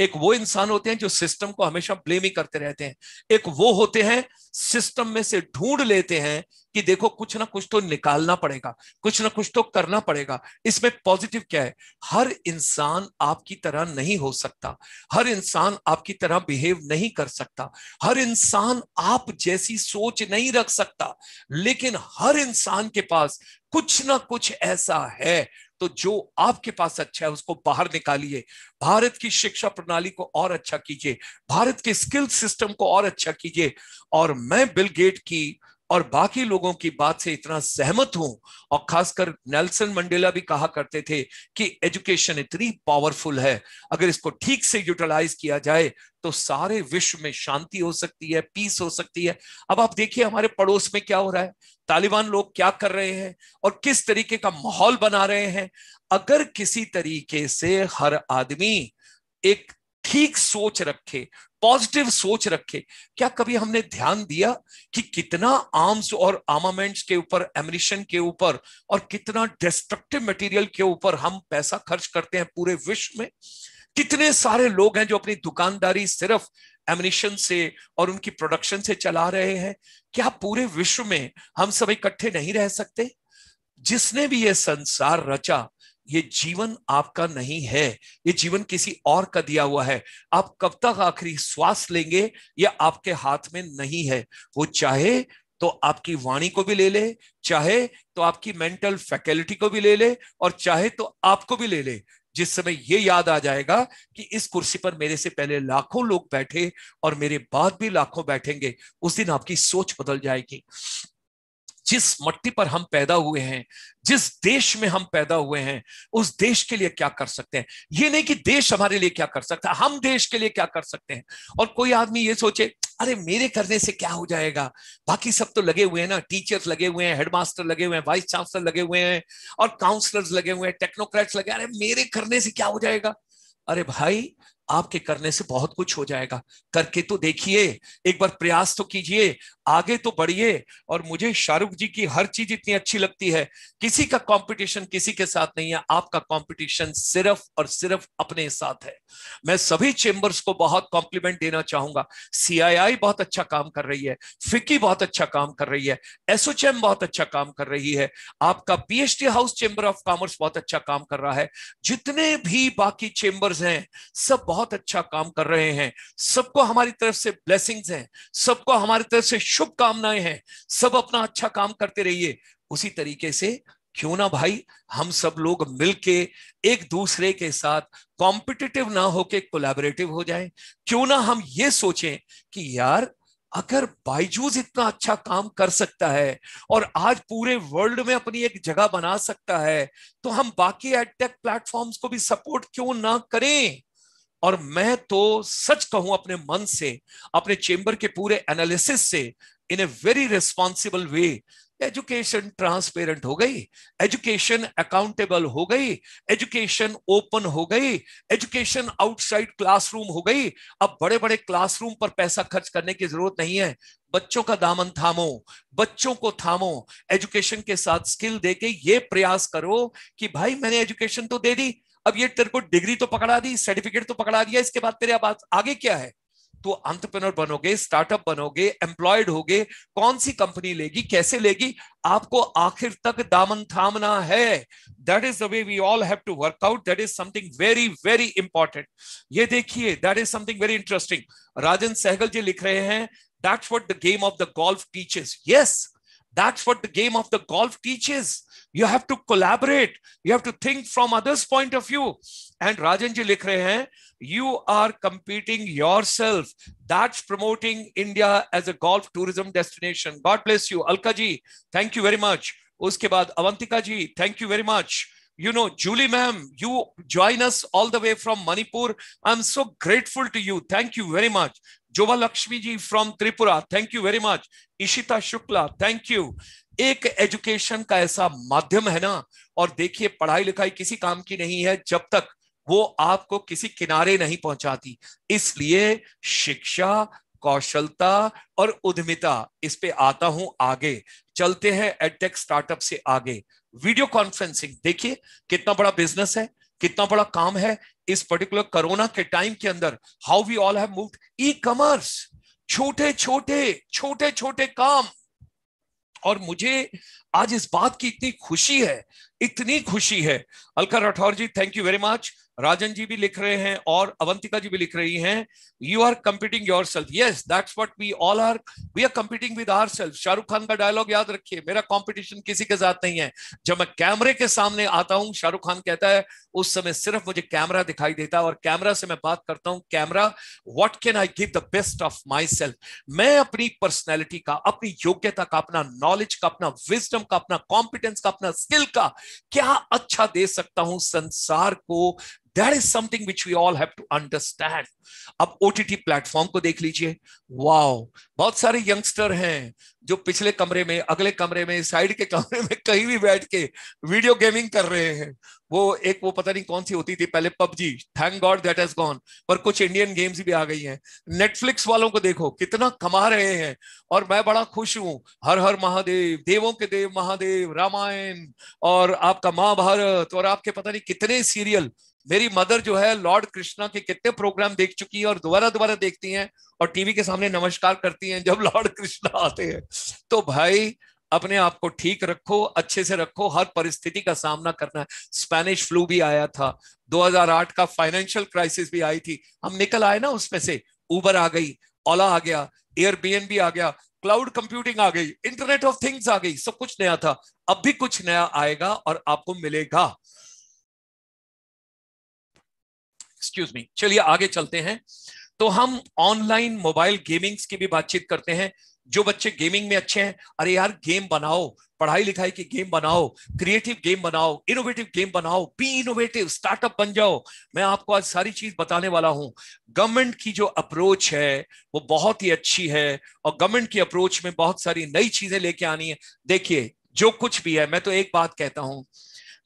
एक वो इंसान होते हैं जो सिस्टम को हमेशा ब्लेम ही करते रहते हैं एक वो होते हैं सिस्टम में से ढूंढ लेते हैं कि देखो कुछ ना कुछ तो निकालना पड़ेगा कुछ ना कुछ तो करना पड़ेगा इसमें पॉजिटिव क्या है हर इंसान आपकी तरह नहीं हो सकता हर इंसान आपकी तरह बिहेव नहीं कर सकता हर इंसान आप जैसी सोच नहीं रख सकता लेकिन हर इंसान के पास कुछ ना कुछ ऐसा है तो जो आपके पास अच्छा है उसको बाहर निकालिए भारत की शिक्षा प्रणाली को और अच्छा कीजिए भारत के स्किल सिस्टम को और अच्छा कीजिए और मैं बिल गेट की और बाकी लोगों की बात से इतना सहमत हूं और खासकर नेल्सन मंडेला भी कहा करते थे कि एजुकेशन इतनी पावरफुल है अगर इसको ठीक से यूटिलाइज किया जाए तो सारे विश्व में शांति हो सकती है पीस हो सकती है अब आप देखिए हमारे पड़ोस में क्या हो रहा है तालिबान लोग क्या कर रहे हैं और किस तरीके का माहौल बना रहे हैं अगर किसी तरीके से हर आदमी एक ठीक सोच रखे पॉजिटिव सोच रखे क्या कभी हमने ध्यान दिया कि कितना आर्म्स और आर्मामेंट्स के ऊपर एमरिशन के ऊपर और कितना डिस्ट्रक्टिव मटेरियल के ऊपर हम पैसा खर्च करते हैं पूरे विश्व में कितने सारे लोग हैं जो अपनी दुकानदारी सिर्फ एमिनेशन से और उनकी प्रोडक्शन से चला रहे हैं क्या पूरे विश्व में हम सब इकट्ठे नहीं रह सकते जिसने भी यह संसार रचा ये जीवन आपका नहीं है ये जीवन किसी और का दिया हुआ है आप कब तक आखिरी श्वास लेंगे ये आपके हाथ में नहीं है वो चाहे तो आपकी वाणी को भी ले ले चाहे तो आपकी मेंटल फैकल्टी को भी ले ले और चाहे तो आपको भी ले ले जिस समय ये याद आ जाएगा कि इस कुर्सी पर मेरे से पहले लाखों लोग बैठे और मेरे बाद भी लाखों बैठेंगे उस दिन आपकी सोच बदल जाएगी जिस मट्टी पर हम पैदा हुए हैं जिस देश में हम पैदा हुए हैं उस देश के लिए क्या कर सकते हैं ये नहीं कि देश हमारे लिए क्या कर सकता हम देश के लिए क्या कर सकते हैं और कोई आदमी ये सोचे अरे मेरे करने से क्या हो जाएगा बाकी सब तो लगे हुए हैं ना टीचर्स लगे हुए हैं हेडमास्टर लगे हुए हैं वाइस चांसलर लगे हुए हैं और काउंसलर्स लगे हुए हैं टेक्नोक्रेट्स लगे अरे मेरे करने से क्या हो जाएगा अरे भाई आपके करने से बहुत कुछ हो जाएगा करके तो देखिए एक बार प्रयास तो कीजिए आगे तो बढ़िए और मुझे शाहरुख जी की हर चीज इतनी अच्छी लगती है किसी का कंपटीशन किसी के साथ नहीं है आपका कंपटीशन सिर्फ और सिर्फ अपने साथ है मैं सभी चेंबर्स को बहुत कॉम्प्लीमेंट देना चाहूंगा सीआईआई बहुत अच्छा काम कर रही है फिक्की बहुत अच्छा काम कर रही है एसोचैम बहुत अच्छा काम कर रही है आपका PHD house chamber of commerce बहुत अच्छा काम कर रहा है जितने भी बाकी चेंबर्स हैं सब बहुत अच्छा काम कर रहे हैं सबको हमारी तरफ से ब्लेसिंग्स हैं सबको हमारी तरफ से शुभकामनाएं हैं सब अपना अच्छा काम करते रहिए उसी तरीके से क्यों ना भाई हम सब लोग मिलके एक दूसरे के साथ कॉम्पिटिटिव ना होके कोलैबोरेटिव हो जाए क्यों ना हम ये सोचें कि यार अगर बाइजूज इतना अच्छा काम कर सकता है और आज पूरे वर्ल्ड में अपनी एक जगह बना सकता है तो हम बाकी एडटेक प्लेटफॉर्म्स को भी सपोर्ट क्यों ना करें और मैं तो सच कहूं अपने मन से अपने चेंबर के पूरे एनालिसिस से in a very responsible way education transparent हो गई एजुकेशन अकाउंटेबल हो गई एजुकेशन ओपन हो गई एजुकेशन आउटसाइड क्लासरूम हो गई अब बड़े बड़े क्लासरूम पर पैसा खर्च करने की जरूरत नहीं है बच्चों का दामन थामो बच्चों को थामो एजुकेशन के साथ स्किल दे के ये प्रयास करो कि भाई मैंने एजुकेशन तो दे दी अब ये तेरे को डिग्री तो पकड़ा दी सर्टिफिकेट तो पकड़ा दिया इसके बाद तेरे बात आगे क्या है तो अंतरप्रेनर बनोगे स्टार्टअप बनोगे एम्प्लॉयड होगे कौन सी कंपनी लेगी कैसे लेगी आपको आखिर तक दामन थामना है that is the way we all have to work out that is something very very important ये देखिए that is something very interesting Rajan Sehgal ji लिख रहे हैं that's what the game of the golf teachers yes That's what the game of the golf teaches. You have to collaborate. You have to think from others' point of view. And Rajan ji likh rahe hain, you are competing yourself. That's promoting India as a golf tourism destination. God bless you. Alka ji, thank you very much. Uske baad Avantika ji, thank you very much. You know, Julie ma'am, you join us all the way from Manipur. I'm so grateful to you. Thank you very much. Joba Lakshmi ji from Tripura thank you very much Ishita Shukla thank you एक education का ऐसा माध्यम है ना और देखिए पढ़ाई लिखाई किसी काम की नहीं है जब तक वो आपको किसी किनारे नहीं पहुंचाती इसलिए शिक्षा कौशलता और उद्यमिता इस पे आता हूं आगे चलते हैं एडटेक स्टार्टअप से आगे वीडियो कॉन्फ्रेंसिंग देखिए कितना बड़ा बिजनेस है कितना बड़ा काम है इस पर्टिकुलर कोरोना के टाइम के अंदर how we all have moved e commerce छोटे छोटे छोटे छोटे काम और मुझे आज इस बात की इतनी खुशी है इतनी खुशी है Alka Rathore ji thank you very much Rajan ji भी लिख रहे हैं और अवंतिका जी भी लिख रही हैं you are competing yourself yes that's what we all are we are competing with our self Shahrukh Khan का डायलॉग याद रखिए मेरा कॉम्पिटिशन किसी के साथ नहीं है जब मैं कैमरे के सामने आता हूं शाहरुख खान कहता है उस समय सिर्फ मुझे कैमरा दिखाई देता है और कैमरा से मैं बात करता हूं camera what can I give the best of myself मैं अपनी पर्सनैलिटी का अपनी योग्यता का अपना नॉलेज का अपना विजडम का अपना कॉम्पिटेंस का अपना स्किल का क्या अच्छा दे सकता हूं संसार को that is something which we all have to understand अब ओटीटी प्लेटफॉर्म को देख लीजिए वाओ बहुत सारे यंगस्टर हैं जो पिछले कमरे में अगले कमरे में साइड के कमरे में कहीं भी बैठ के वीडियो गेमिंग कर रहे हैं वो एक वो पता नहीं कौन सी होती थी पहले PUBG thank God that has gone पर कुछ इंडियन गेम्स भी आ गई हैं नेटफ्लिक्स वालों को देखो कितना कमा रहे हैं और मैं बड़ा खुश हूं हर हर महादेव देवों के देव महादेव रामायण और आपका महाभारत और आपके पता नहीं कितने सीरियल मेरी मदर जो है लॉर्ड कृष्णा के कितने प्रोग्राम देख चुकी है और दोबारा दोबारा देखती हैं और टीवी के सामने नमस्कार करती हैं जब लॉर्ड कृष्णा आते हैं तो भाई अपने आप को ठीक रखो अच्छे से रखो हर परिस्थिति का सामना करना है स्पेनिश फ्लू भी आया था 2008 का फाइनेंशियल क्राइसिस भी आई थी हम निकल आए ना उसमें से ऊबर आ गई ओला आ गया भी आ गया क्लाउड कंप्यूटिंग आ गई इंटरनेट ऑफ थिंग्स आ गई सब कुछ नया था अब भी कुछ नया आएगा और आपको मिलेगा एक्सक्यूज मी चलिए आगे चलते हैं तो हम ऑनलाइन मोबाइल गेमिंग्स की भी बातचीत करते हैं जो बच्चे गेमिंग में अच्छे हैं अरे यार गेम बनाओ पढ़ाई लिखाई की गेम बनाओ क्रिएटिव गेम बनाओ इनोवेटिव गेम बनाओ बी इनोवेटिव स्टार्टअप बन जाओ मैं आपको आज सारी चीज बताने वाला हूं गवर्नमेंट की जो अप्रोच है वो बहुत ही अच्छी है और गवर्नमेंट की अप्रोच में बहुत सारी नई चीजें लेके आनी है देखिए जो कुछ भी है मैं तो एक बात कहता हूं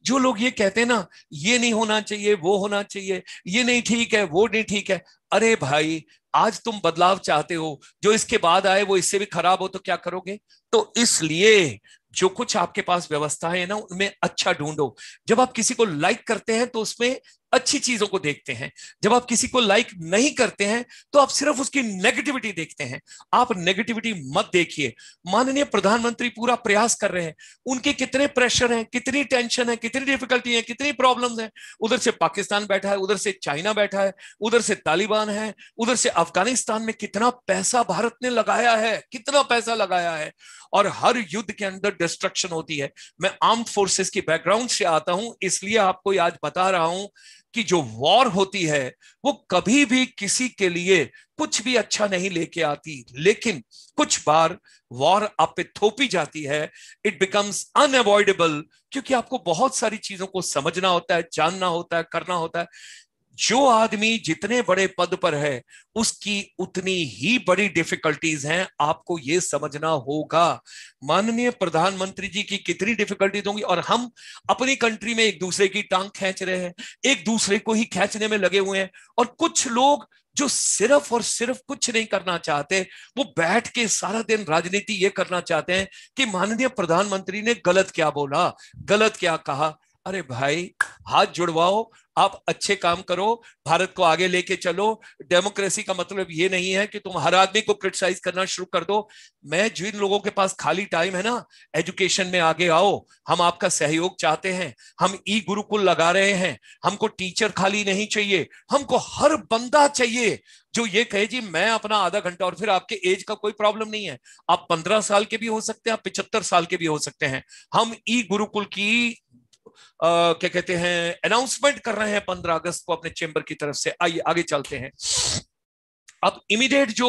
जो लोग ये कहते हैं ना ये नहीं होना चाहिए वो होना चाहिए ये नहीं ठीक है वो नहीं ठीक है अरे भाई आज तुम बदलाव चाहते हो जो इसके बाद आए वो इससे भी खराब हो तो क्या करोगे तो इसलिए जो कुछ आपके पास व्यवस्था है ना उनमें अच्छा ढूंढो जब आप किसी को लाइक करते हैं तो उसमें अच्छी चीजों को देखते हैं जब आप किसी को लाइक नहीं करते हैं तो आप सिर्फ उसकी नेगेटिविटी देखते हैं आप नेगेटिविटी मत देखिए माननीय प्रधानमंत्री पूरा प्रयास कर रहे हैं उनके कितने प्रेशर हैं कितनी टेंशन है कितनी डिफिकल्टी है कितनी प्रॉब्लम है उधर से पाकिस्तान बैठा है उधर से चाइना बैठा है उधर से तालिबान है उधर से अफगानिस्तान में कितना पैसा भारत ने लगाया है कितना पैसा लगाया है और हर युद्ध के अंदर डिस्ट्रक्शन होती है मैं आर्म्ड फोर्सेस की बैकग्राउंड से आता हूं इसलिए आपको आज बता रहा हूं कि जो वॉर होती है वो कभी भी किसी के लिए कुछ भी अच्छा नहीं लेके आती लेकिन कुछ बार वॉर आप पे थोपी जाती है इट बिकम्स अनअवॉइडेबल क्योंकि आपको बहुत सारी चीजों को समझना होता है जानना होता है करना होता है जो आदमी जितने बड़े पद पर है उसकी उतनी ही बड़ी डिफिकल्टीज हैं आपको ये समझना होगा माननीय प्रधानमंत्री जी की कितनी डिफिकल्टीज होंगी और हम अपनी कंट्री में एक दूसरे की टांग खींच रहे हैं एक दूसरे को ही खींचने में लगे हुए हैं और कुछ लोग जो सिर्फ और सिर्फ कुछ नहीं करना चाहते वो बैठ के सारा दिन राजनीति ये करना चाहते हैं कि माननीय प्रधानमंत्री ने गलत क्या बोला गलत क्या कहा अरे भाई हाथ जुड़वाओ आप अच्छे काम करो भारत को आगे लेके चलो डेमोक्रेसी का मतलब ये नहीं है कि तुम हर आदमी को क्रिटिसाइज करना शुरू कर दो मैं जिन लोगों के पास खाली टाइम है ना एजुकेशन में आगे आओ हम आपका सहयोग चाहते हैं हम ई गुरुकुल लगा रहे हैं हमको टीचर खाली नहीं चाहिए हमको हर बंदा चाहिए जो ये कहे जी मैं अपना आधा घंटा और फिर आपके एज का कोई प्रॉब्लम नहीं है आप पंद्रह साल के भी हो सकते हैं आप पिछहत्तर साल के भी हो सकते हैं हम ई गुरुकुल की क्या कहते हैं अनाउंसमेंट कर रहे हैं पंद्रह अगस्त को अपने चेंबर की तरफ से आइए आगे चलते हैं अब इमीडिएट जो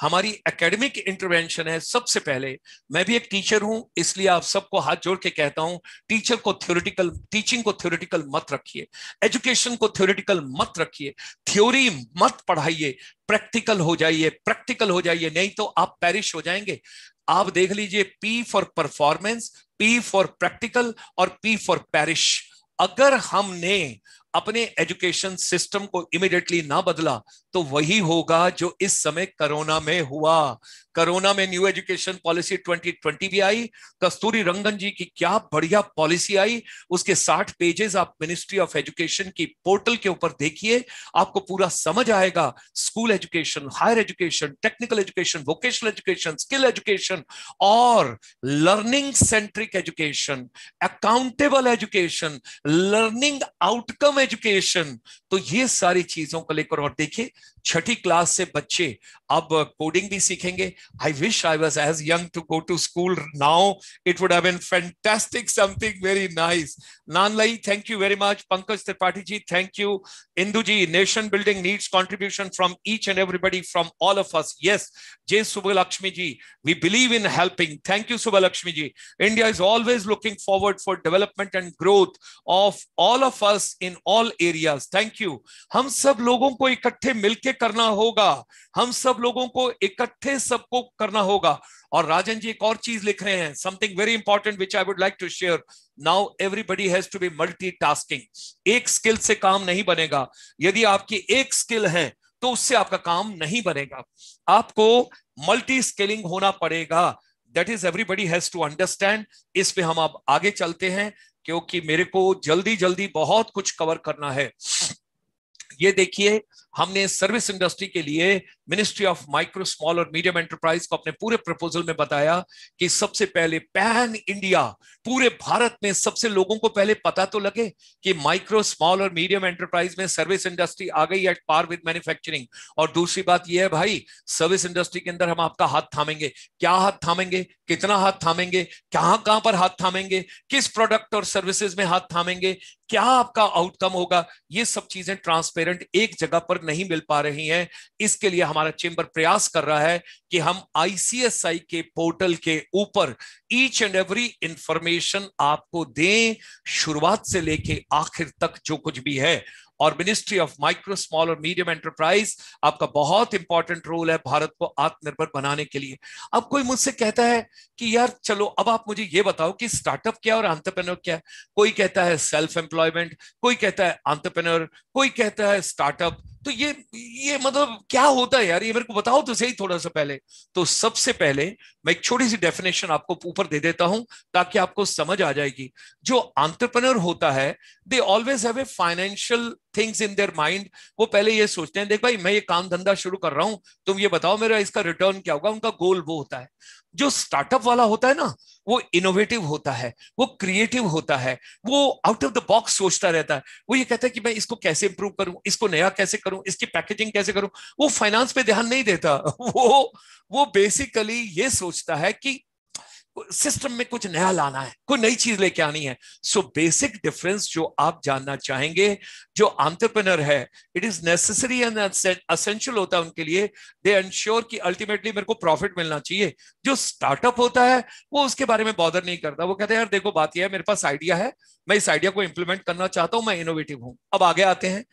हमारी एकेडमिक इंटरवेंशन है सबसे पहले मैं भी एक टीचर हूं इसलिए आप सबको हाथ जोड़ के कहता हूं टीचर को थ्योरेटिकल टीचिंग को थ्योरेटिकल मत रखिए एजुकेशन को थ्योरेटिकल मत रखिए थ्योरी मत पढ़ाइए प्रैक्टिकल हो जाइए प्रैक्टिकल हो जाइए नहीं तो आप पैरिश हो जाएंगे आप देख लीजिए P for performance P for practical और पी फॉर पैरिश अगर हमने अपने एजुकेशन सिस्टम को इमिडिएटली ना बदला तो वही होगा जो इस समय कोरोना में हुआ कोरोना में न्यू एजुकेशन पॉलिसी 2020 भी आई कस्तूरी रंगन जी की क्या बढ़िया पॉलिसी आई उसके 60 पेजेस आप मिनिस्ट्री ऑफ एजुकेशन की पोर्टल के ऊपर देखिए आपको पूरा समझ आएगा school education higher education technical education vocational education skill education और learning centric education accountable education learning outcome education तो ये सारी चीजों को लेकर और देखिए छठी क्लास से बच्चे अब कोडिंग भी सीखेंगे I wish I was as young to go to school now. It would have been fantastic, something very nice. Nanlai, thank you very much. Pankaj Tripathi thank you. Induji, nation building needs contribution from each and everybody, from all of us. Yes, Jay Subalakshmiji, ji, we believe in helping. Thank you, Subalakshmiji. ji. India is always looking forward for development and growth of all of us in all areas. Thank you. हम सब लोगों को इकट्ठे मिलके करना होगा हम सब लोगों को इकट्ठे सबको आपको करना होगा और राजन जी एक और चीज लिख रहे हैं something very important which I would like to share now everybody has to be multi एक स्किल से काम नहीं बनेगा यदि आपकी एक स्किल है तो उससे आपका काम नहीं बनेगा आपको मल्टी स्किलिंग होना पड़ेगा that is everybody has to understand इस पे हम आप आगे चलते हैं क्योंकि मेरे को जल्दी जल्दी बहुत कुछ कवर करना है ये देखिए हमने सर्विस इंडस्ट्री के लिए मिनिस्ट्री ऑफ माइक्रो स्मॉल और मीडियम एंटरप्राइज को अपने पूरे प्रपोजल में बताया कि सबसे पहले पैन इंडिया पूरे भारत में सबसे लोगों को पहले पता तो लगे कि माइक्रो स्मॉल और मीडियम एंटरप्राइज में सर्विस इंडस्ट्री आ गई एट पार विद मैन्युफैक्चरिंग और दूसरी बात यह है भाई सर्विस इंडस्ट्री के अंदर हम आपका हाथ थामेंगे क्या हाथ थामेंगे कितना हाथ थामेंगे कहां कहां पर हाथ थामेंगे किस प्रोडक्ट और सर्विसेज में हाथ थामेंगे क्या आपका आउटकम होगा ये सब चीजें ट्रांसपेरेंट एक जगह पर नहीं मिल पा रही हैं इसके लिए हमारा चेंबर प्रयास कर रहा है कि हम आईसीएसआई के पोर्टल के ऊपर ईच एंड एवरी इंफॉर्मेशन आपको दें शुरुआत से लेके आखिर तक जो कुछ भी है और मिनिस्ट्री ऑफ माइक्रो स्मॉल और मीडियम एंटरप्राइज आपका बहुत इंपॉर्टेंट रोल है भारत को आत्मनिर्भर बनाने के लिए अब कोई मुझसे कहता है कि यार चलो अब आप मुझे ये बताओ कि स्टार्टअप क्या और आंतरप्रेनर क्या है कोई कहता है सेल्फ एम्प्लॉयमेंट कोई कहता है आंतरप्रेनर कोई कहता है स्टार्टअप तो ये ये मतलब क्या होता है यार ये मेरे को बताओ तो सही थोड़ा सा पहले तो सबसे पहले मैं एक छोटी सी डेफिनेशन आपको ऊपर दे देता हूं ताकि आपको समझ आ जाएगी जो आंट्रप्रनर होता है they always have a financial things in their mind वो पहले ये सोचते हैं देख भाई मैं ये काम धंधा शुरू कर रहा हूं तुम ये बताओ मेरा इसका रिटर्न क्या होगा उनका गोल वो होता है जो स्टार्टअप वाला होता है ना वो इनोवेटिव होता है वो क्रिएटिव होता है वो आउट ऑफ द बॉक्स सोचता रहता है वो ये कहता है कि मैं इसको कैसे इंप्रूव करूं इसको नया कैसे करूं इसकी पैकेजिंग कैसे करूं वो फाइनेंस पे ध्यान नहीं देता वो वो बेसिकली ये सोचता है कि सिस्टम में कुछ नया लाना है कोई नई चीज लेके आनी है सो बेसिक डिफरेंस जो आप जानना चाहेंगे जो आंट्रप्रनर है it is necessary and essential होता है उनके लिए दे एंश्योर कि अल्टीमेटली मेरे को प्रॉफिट मिलना चाहिए जो स्टार्टअप होता है वो उसके बारे में बॉदर नहीं करता वो कहते हैं यार देखो बात यह है मेरे पास आइडिया है मैं इस आइडिया को इंप्लीमेंट करना चाहता हूं मैं इनोवेटिव हूं अब आगे आते हैं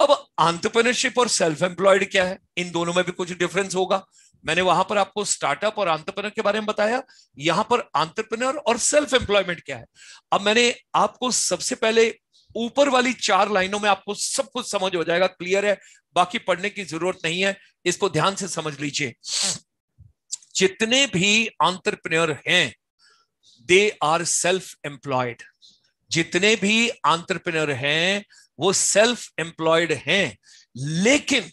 अब आंट्रप्रनरशिप और सेल्फ एम्प्लॉयड क्या है इन दोनों में भी कुछ डिफरेंस होगा मैंने वहां पर आपको स्टार्टअप और आंतरप्रनर के बारे में बताया यहां पर आंतरप्रनर और सेल्फ एम्प्लॉयमेंट क्या है अब मैंने आपको सबसे पहले ऊपर वाली चार लाइनों में आपको सब कुछ समझ हो जाएगा क्लियर है बाकी पढ़ने की जरूरत नहीं है इसको ध्यान से समझ लीजिए जितने भी आंतरप्रनर हैं दे आर सेल्फ एम्प्लॉयड जितने भी आंतरप्रनर हैं वो सेल्फ एम्प्लॉयड हैं लेकिन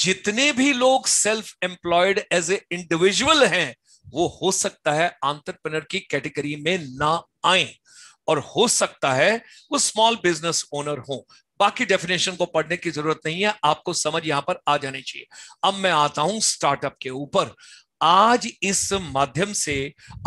जितने भी लोग self employed as a individual हैं वो हो सकता है आंतरप्रनर की कैटेगरी में ना आए और हो सकता है वो स्मॉल बिजनेस ओनर हो बाकी डेफिनेशन को पढ़ने की जरूरत नहीं है आपको समझ यहां पर आ जानी चाहिए अब मैं आता हूं स्टार्टअप के ऊपर आज इस माध्यम से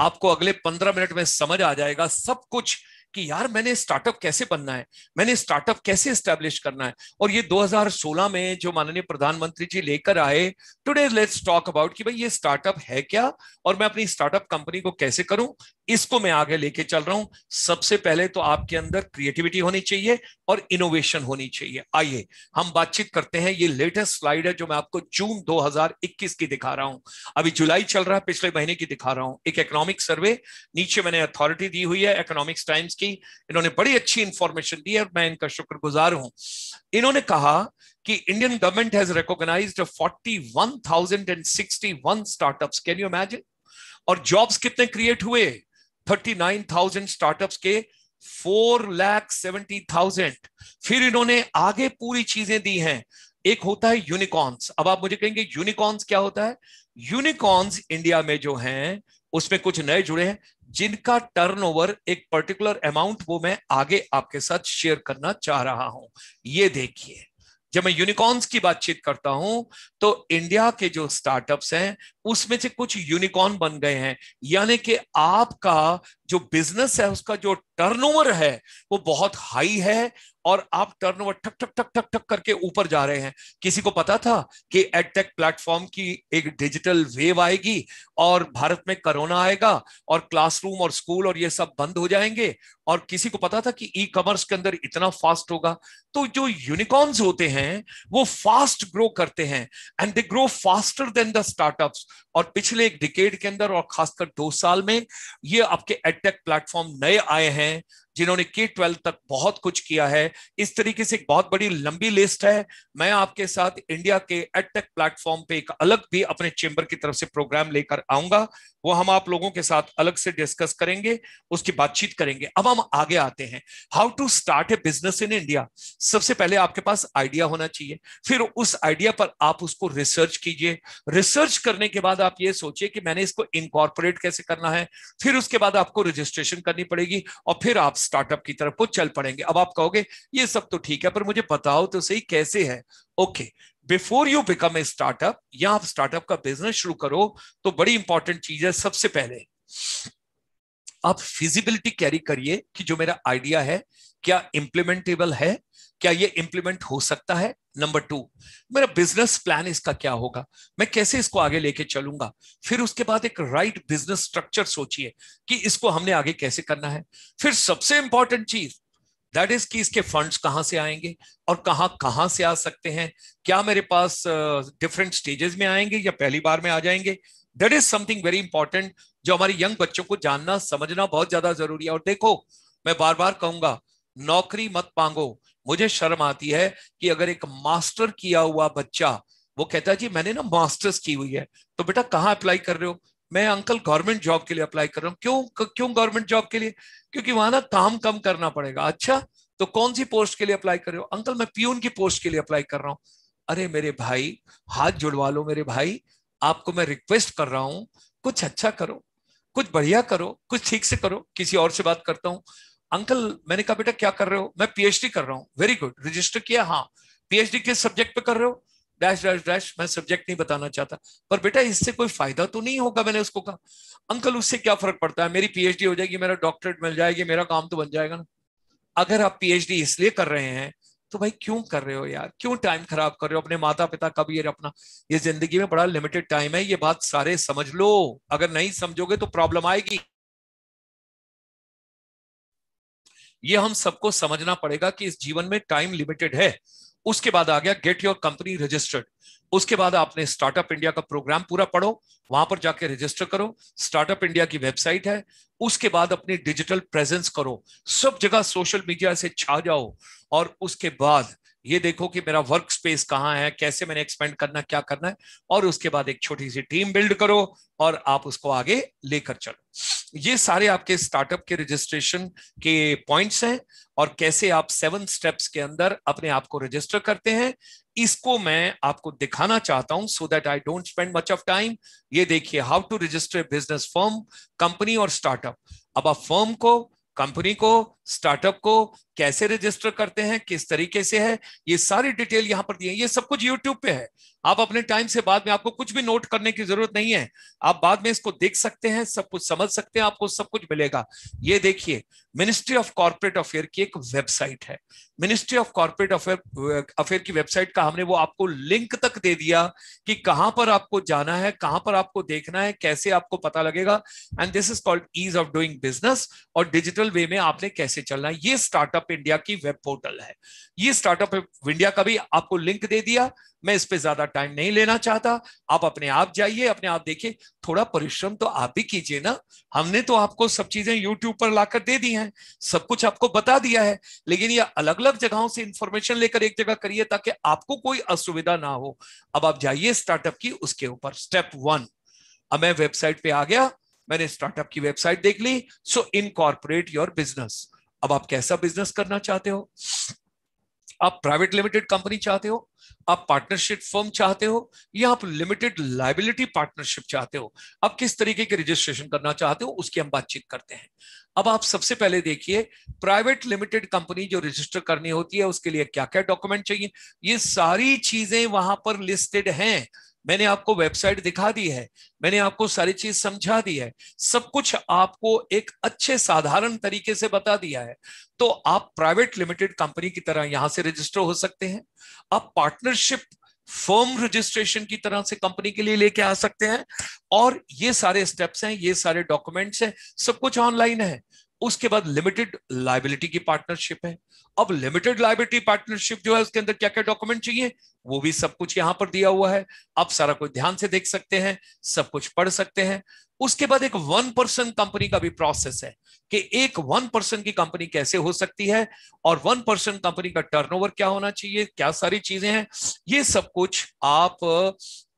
आपको अगले पंद्रह मिनट में समझ आ जाएगा सब कुछ कि यार मैंने स्टार्टअप कैसे बनना है मैंने स्टार्टअप कैसे स्टैब्लिश करना है और ये 2016 में जो माननीय प्रधानमंत्री जी लेकर आए टुडे लेट्स टॉक अबाउट कि भाई ये स्टार्टअप है क्या और मैं अपनी स्टार्टअप कंपनी को कैसे करूं इसको मैं आगे लेके चल रहा हूं सबसे पहले तो आपके अंदर क्रिएटिविटी होनी चाहिए और इनोवेशन होनी चाहिए आइए हम बातचीत करते हैं ये लेटेस्ट स्लाइड है जो मैं आपको जून 2021 की दिखा रहा हूं अभी जुलाई चल रहा है पिछले महीने की दिखा रहा हूं एक इकोनॉमिक सर्वे नीचे मैंने अथॉरिटी दी हुई है इकोनॉमिक्स टाइम्स की इन्होंने बड़ी अच्छी इंफॉर्मेशन दी है मैं इनका शुक्रगुजार हूं इन्होंने कहा कि Indian government has recognise one startup can you imagine और जॉब्स कितने क्रिएट हुए 39,000 स्टार्टअप्स के फोर लैख सेवेंटी थाउजेंड फिर इन्होंने आगे पूरी चीजें दी हैं एक होता है यूनिकॉर्न्स अब आप मुझे कहेंगे यूनिकॉर्न्स क्या होता है यूनिकॉर्न्स इंडिया में जो हैं उसमें कुछ नए जुड़े हैं जिनका टर्नओवर एक पर्टिकुलर अमाउंट वो मैं आगे आपके साथ शेयर करना चाह रहा हूं ये देखिए जब मैं यूनिकॉर्न्स की बातचीत करता हूं तो इंडिया के जो स्टार्टअप्स हैं उसमें से कुछ यूनिकॉर्न बन गए हैं यानी कि आपका जो बिजनेस है उसका जो टर्नओवर है वो बहुत हाई है और आप टर्नओवर ठक ठक ठक ठक ठक करके ऊपर जा रहे हैं किसी को पता था कि एडटेक प्लेटफॉर्म की एक डिजिटल वेव आएगी और भारत में कोरोना आएगा और क्लासरूम और स्कूल और ये सब बंद हो जाएंगे और किसी को पता था कि ई कॉमर्स के अंदर इतना फास्ट होगा तो जो यूनिकॉर्न्स होते हैं वो फास्ट ग्रो करते हैं and they grow faster than the startups और पिछले एक डिकेड के अंदर और खासकर दो साल में ये आपके एडटेक प्लेटफॉर्म नए आए हैं जिन्होंने के ट्वेल्व तक बहुत कुछ किया है इस तरीके से एक बहुत बड़ी लंबी लिस्ट है मैं आपके साथ इंडिया के एडटेक प्लेटफॉर्म पे एक अलग भी अपने चेंबर की तरफ से प्रोग्राम लेकर आऊंगा वो हम आप लोगों के साथ अलग से डिस्कस करेंगे उसकी बातचीत करेंगे अब हम आगे आते हैं how to start a business in India सबसे पहले आपके पास आइडिया होना चाहिए फिर उस आइडिया पर आप उसको रिसर्च कीजिए रिसर्च करने के बाद आप ये सोचिए कि मैंने इसको इनकॉर्पोरेट कैसे करना है फिर उसके बाद आपको रजिस्ट्रेशन करनी पड़ेगी और फिर आप स्टार्टअप की तरफ को चल पड़ेंगे अब आप कहोगे ये सब तो ठीक है पर मुझे बताओ तो सही कैसे है okay before you become a startup या आप स्टार्टअप का बिजनेस शुरू करो तो बड़ी इंपॉर्टेंट चीज है सबसे पहले आप फिजिबिलिटी कैरी करिए कि जो मेरा आइडिया है क्या इम्प्लीमेंटेबल है क्या ये इम्प्लीमेंट हो सकता है नंबर टू मेरा बिजनेस प्लान इसका क्या होगा मैं कैसे इसको आगे लेके चलूंगा फिर उसके बाद एक राइट बिजनेस स्ट्रक्चर सोचिए कि इसको हमने आगे कैसे करना है फिर सबसे इंपॉर्टेंट चीज दैट इज कि इसके फंड्स कहाँ से आएंगे और कहां कहां से आ सकते हैं क्या मेरे पास डिफरेंट uh, स्टेजेस में आएंगे या पहली बार में आ जाएंगे that is something very important जो हमारे यंग बच्चों को जानना समझना बहुत ज्यादा जरूरी है और देखो मैं बार बार कहूंगा नौकरी मत मांगो मुझे शर्म आती है कि अगर एक मास्टर किया हुआ बच्चा वो कहता है जी मैंने ना मास्टर्स की हुई है तो बेटा कहाँ अप्लाई कर रहे हो मैं अंकल गवर्नमेंट जॉब के लिए अप्लाई कर रहा हूँ क्यों क्यों गवर्नमेंट जॉब के लिए क्योंकि वहां ना काम कम करना पड़ेगा अच्छा तो कौन सी पोस्ट के लिए अप्लाई कर रहे हो अंकल मैं पीओन की पोस्ट के लिए अप्लाई कर रहा हूँ अरे मेरे भाई हाथ जुड़वा लो मेरे भाई आपको मैं रिक्वेस्ट कर रहा हूं कुछ अच्छा करो कुछ बढ़िया करो कुछ ठीक से करो किसी और से बात करता हूं अंकल मैंने कहा बेटा क्या कर रहे हो मैं पीएचडी कर रहा हूँ वेरी गुड रजिस्टर किया हाँ पीएचडी किस सब्जेक्ट पे कर रहे हो डैश डैश डैश मैं सब्जेक्ट नहीं बताना चाहता पर बेटा इससे कोई फायदा तो नहीं होगा मैंने उसको कहा अंकल उससे क्या फर्क पड़ता है मेरी पीएचडी हो जाएगी मेरा डॉक्टरेट मिल जाएगी मेरा काम तो बन जाएगा ना अगर आप पीएचडी इसलिए कर रहे हैं तो भाई क्यों कर रहे हो यार क्यों टाइम खराब कर रहे हो अपने माता पिता का भी ये अपना ये जिंदगी में बड़ा लिमिटेड टाइम है ये बात सारे समझ लो अगर नहीं समझोगे तो प्रॉब्लम आएगी ये हम सबको समझना पड़ेगा कि इस जीवन में टाइम लिमिटेड है उसके बाद आ गया गेट योर कंपनी रजिस्टर्ड उसके बाद आपने स्टार्टअप इंडिया का प्रोग्राम पूरा पढ़ो वहां पर जाके रजिस्टर करो स्टार्टअप इंडिया की वेबसाइट है उसके बाद अपनी डिजिटल प्रेजेंस करो सब जगह सोशल मीडिया से छा जाओ और उसके बाद ये देखो कि मेरा वर्क स्पेस कहाँ है कैसे मैंने एक्सपेंड करना क्या करना है और उसके बाद एक छोटी सी टीम बिल्ड करो और आप उसको आगे लेकर चलो ये सारे आपके स्टार्टअप के रजिस्ट्रेशन के पॉइंट्स हैं और कैसे आप सेवन स्टेप्स के अंदर अपने आप को रजिस्टर करते हैं इसको मैं आपको दिखाना चाहता हूं so that I don't spend much of time ये देखिए how to register business firm company और स्टार्टअप अब आप फर्म को कंपनी को स्टार्टअप को कैसे रजिस्टर करते हैं किस तरीके से है ये सारी डिटेल यहाँ पर दिए ये सब कुछ यूट्यूब पे है आप अपने टाइम से बाद में आपको कुछ भी नोट करने की जरूरत नहीं है आप बाद में इसको देख सकते हैं सब कुछ समझ सकते हैं आपको सब कुछ मिलेगा ये देखिए मिनिस्ट्री ऑफ कॉर्पोरेट अफेयर की एक वेबसाइट है ministry of corporate affair affair की वेबसाइट का हमने वो आपको लिंक तक दे दिया कि कहां पर आपको जाना है कहां पर आपको देखना है कैसे आपको पता लगेगा and this is called ease of doing business और डिजिटल वे में आपने कैसे चलना है ये स्टार्टअप इंडिया की वेब पोर्टल है ये स्टार्टअप इंडिया का भी आपको लिंक दे दिया मैं इस पर ज्यादा टाइम नहीं लेना चाहता आप अपने आप जाइए अपने आप देखिए थोड़ा परिश्रम तो आप ही कीजिए ना हमने तो आपको सब चीजें यूट्यूब पर लाकर दे दी हैं सब कुछ आपको बता दिया है लेकिन ये अलग अलग जगहों से इंफॉर्मेशन लेकर एक जगह करिए ताकि आपको कोई असुविधा ना हो अब आप जाइए स्टार्टअप की उसके ऊपर स्टेप वन अब मैं वेबसाइट पे आ गया मैंने स्टार्टअप की वेबसाइट देख ली सो इनकॉर्पोरेट योर बिजनेस अब आप कैसा बिजनेस करना चाहते हो आप प्राइवेट लिमिटेड कंपनी चाहते हो आप पार्टनरशिप फर्म चाहते हो या आप लिमिटेड लाइबिलिटी पार्टनरशिप चाहते हो आप किस तरीके के रजिस्ट्रेशन करना चाहते हो उसकी हम बातचीत करते हैं अब आप सबसे पहले देखिए प्राइवेट लिमिटेड कंपनी जो रजिस्टर करनी होती है उसके लिए क्या क्या डॉक्यूमेंट चाहिए ये सारी चीजें वहां पर लिस्टेड हैं मैंने आपको वेबसाइट दिखा दी है मैंने आपको सारी चीज समझा दी है सब कुछ आपको एक अच्छे साधारण तरीके से बता दिया है तो आप प्राइवेट लिमिटेड कंपनी की तरह यहां से रजिस्टर हो सकते हैं आप पार्टनरशिप फर्म रजिस्ट्रेशन की तरह से कंपनी के लिए लेके आ सकते हैं और ये सारे स्टेप्स हैं ये सारे डॉक्यूमेंट्स हैं सब कुछ ऑनलाइन है उसके बाद लिमिटेड लाइबिलिटी की पार्टनरशिप है अब लिमिटेड लाइबिलिटी पार्टनरशिप जो है उसके अंदर क्या क्या डॉक्यूमेंट चाहिए वो भी सब कुछ यहाँ पर दिया हुआ है आप सारा कुछ ध्यान से देख सकते हैं सब कुछ पढ़ सकते हैं उसके बाद एक वन पर्सन कंपनी का भी प्रोसेस है कि एक वन पर्सन की कंपनी कैसे हो सकती है और वन पर्सन कंपनी का टर्नओवर क्या होना चाहिए क्या सारी चीजें हैं ये सब कुछ आप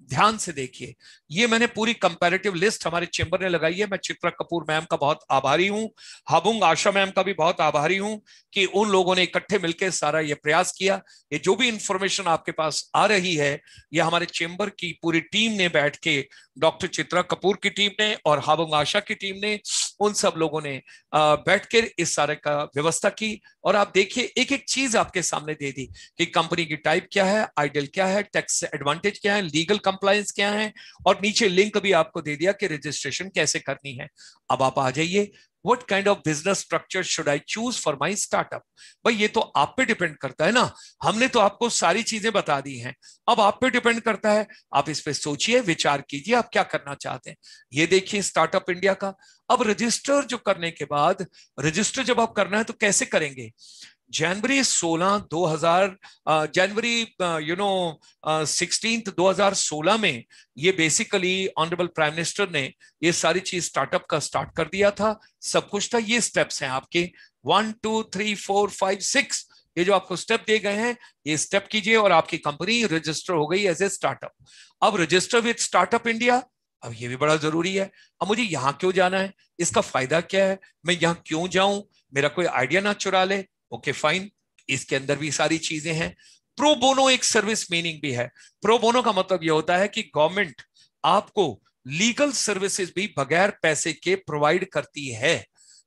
ध्यान से देखिए ये मैंने पूरी कंपैरेटिव लिस्ट हमारे चेंबर ने लगाई है मैं चित्रा कपूर मैम का बहुत आभारी हूं हबुंग आशा मैम का भी बहुत आभारी हूं कि उन लोगों ने इकट्ठे मिलकर सारा ये प्रयास किया ये जो भी इंफॉर्मेशन आपके पास पास आ रही है यह हमारे चेंबर की पूरी टीम ने बैठ के डॉक्टर चित्रा कपूर की टीम ने और हाबंग आशा की टीम ने उन सब लोगों ने बैठ कर इस सारे का व्यवस्था की और आप देखिए एक एक चीज आपके सामने दे दी कि कंपनी की टाइप क्या है आइडल क्या है टैक्स एडवांटेज क्या है लीगल कंप्लायंस क्या है और नीचे लिंक भी आपको दे दिया कि रजिस्ट्रेशन कैसे करनी है अब आप आ जाइए what kind of business structure should I choose for my startup भाई ये तो आप पे डिपेंड करता है ना हमने तो आपको सारी चीजें बता दी हैं अब आप पे डिपेंड करता है आप इस पे सोचिए विचार कीजिए आप क्या करना चाहते हैं ये देखिए स्टार्टअप इंडिया का अब रजिस्टर जो करने के बाद रजिस्टर जब आप करना है तो कैसे करेंगे जनवरी 16 2000 जनवरी यू नो सिक्सटीन 2016 में ये बेसिकली ऑनरेबल प्राइम मिनिस्टर ने ये सारी चीज स्टार्टअप का स्टार्ट कर दिया था सब कुछ था ये स्टेप्स हैं आपके one two three four five six ये जो आपको स्टेप दिए गए हैं ये स्टेप कीजिए और आपकी कंपनी रजिस्टर हो गई एज ए स्टार्टअप अब रजिस्टर विद स्टार्टअप इंडिया अब ये भी बड़ा जरूरी है अब मुझे यहाँ क्यों जाना है इसका फायदा क्या है मैं यहाँ क्यों जाऊं मेरा कोई आइडिया ना चुरा ले ओके फाइन इसके अंदर भी सारी चीजें हैं प्रो बोनो एक सर्विस मीनिंग भी है प्रो बोनो का मतलब यह होता है कि गवर्नमेंट आपको लीगल सर्विसेज भी बगैर पैसे के प्रोवाइड करती है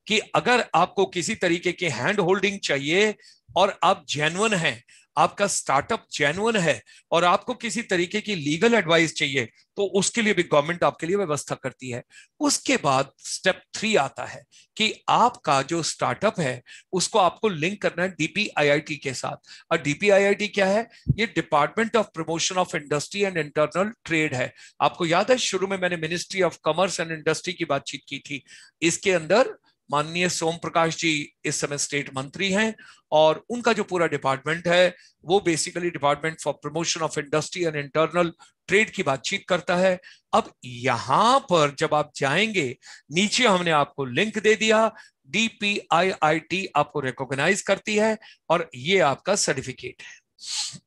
कि अगर आपको किसी तरीके की हैंड होल्डिंग चाहिए और आप जेनुअन हैं आपका स्टार्टअप जेनुअन है और आपको किसी तरीके की लीगल एडवाइस चाहिए तो उसके लिए भी गवर्नमेंट आपके लिए व्यवस्था करती है उसके बाद स्टेप थ्री आता है कि आपका जो स्टार्टअप है उसको आपको लिंक करना है डीपीआईआईटी के साथ और डीपीआईआईटी क्या है ये department of promotion of industry and internal trade है आपको याद है शुरू में मैंने ministry of commerce and industry की बातचीत की थी इसके अंदर माननीय सोम प्रकाश जी इस समय स्टेट मंत्री हैं और उनका जो पूरा डिपार्टमेंट है वो basically department for promotion of industry and internal trade की बातचीत करता है अब यहां पर जब आप जाएंगे नीचे हमने आपको लिंक दे दिया डीपीआईआईटी आपको रिकॉग्नाइज करती है और ये आपका सर्टिफिकेट है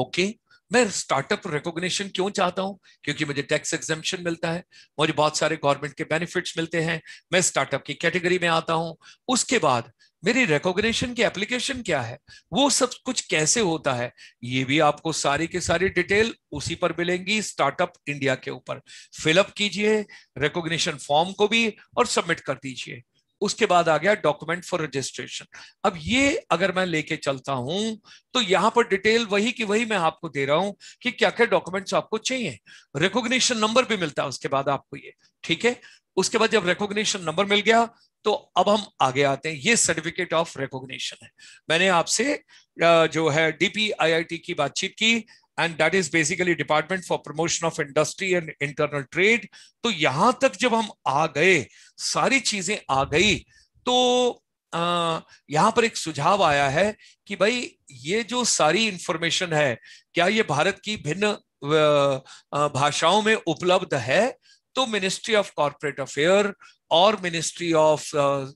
ओके okay? मैं स्टार्टअप रिकॉग्निशन क्यों चाहता हूं क्योंकि मुझे टैक्स एग्जामेशन मिलता है मुझे बहुत सारे गवर्नमेंट के बेनिफिट्स मिलते हैं मैं स्टार्टअप की कैटेगरी में आता हूं उसके बाद मेरी रिकॉग्निशन की एप्लीकेशन क्या है वो सब कुछ कैसे होता है ये भी आपको सारी के सारी डिटेल उसी पर मिलेंगी स्टार्टअप इंडिया के ऊपर फिलअप कीजिए रिकॉग्निशन फॉर्म को भी और सबमिट कर दीजिए उसके बाद आ गया डॉक्यूमेंट फॉर रजिस्ट्रेशन अब ये अगर मैं लेके चलता हूं तो यहां पर डिटेल वही की वही मैं आपको दे रहा हूं कि क्या क्या डॉक्यूमेंट्स आपको चाहिए रिकॉग्निशन नंबर भी मिलता है उसके बाद आपको ये ठीक है उसके बाद जब रिकॉग्निशन नंबर मिल गया तो अब हम आगे आते हैं ये सर्टिफिकेट ऑफ रिकॉग्निशन है मैंने आपसे जो है डीपीआईआईटी की बातचीत की and that is basically department for promotion of industry and internal trade तो यहां तक जब हम आ गए सारी चीजें आ गई तो यहां पर एक सुझाव आया है कि भाई ये जो सारी इंफॉर्मेशन है क्या ये भारत की भिन्न भाषाओं में उपलब्ध है तो मिनिस्ट्री ऑफ कॉरपोरेट अफेयर और मिनिस्ट्री ऑफ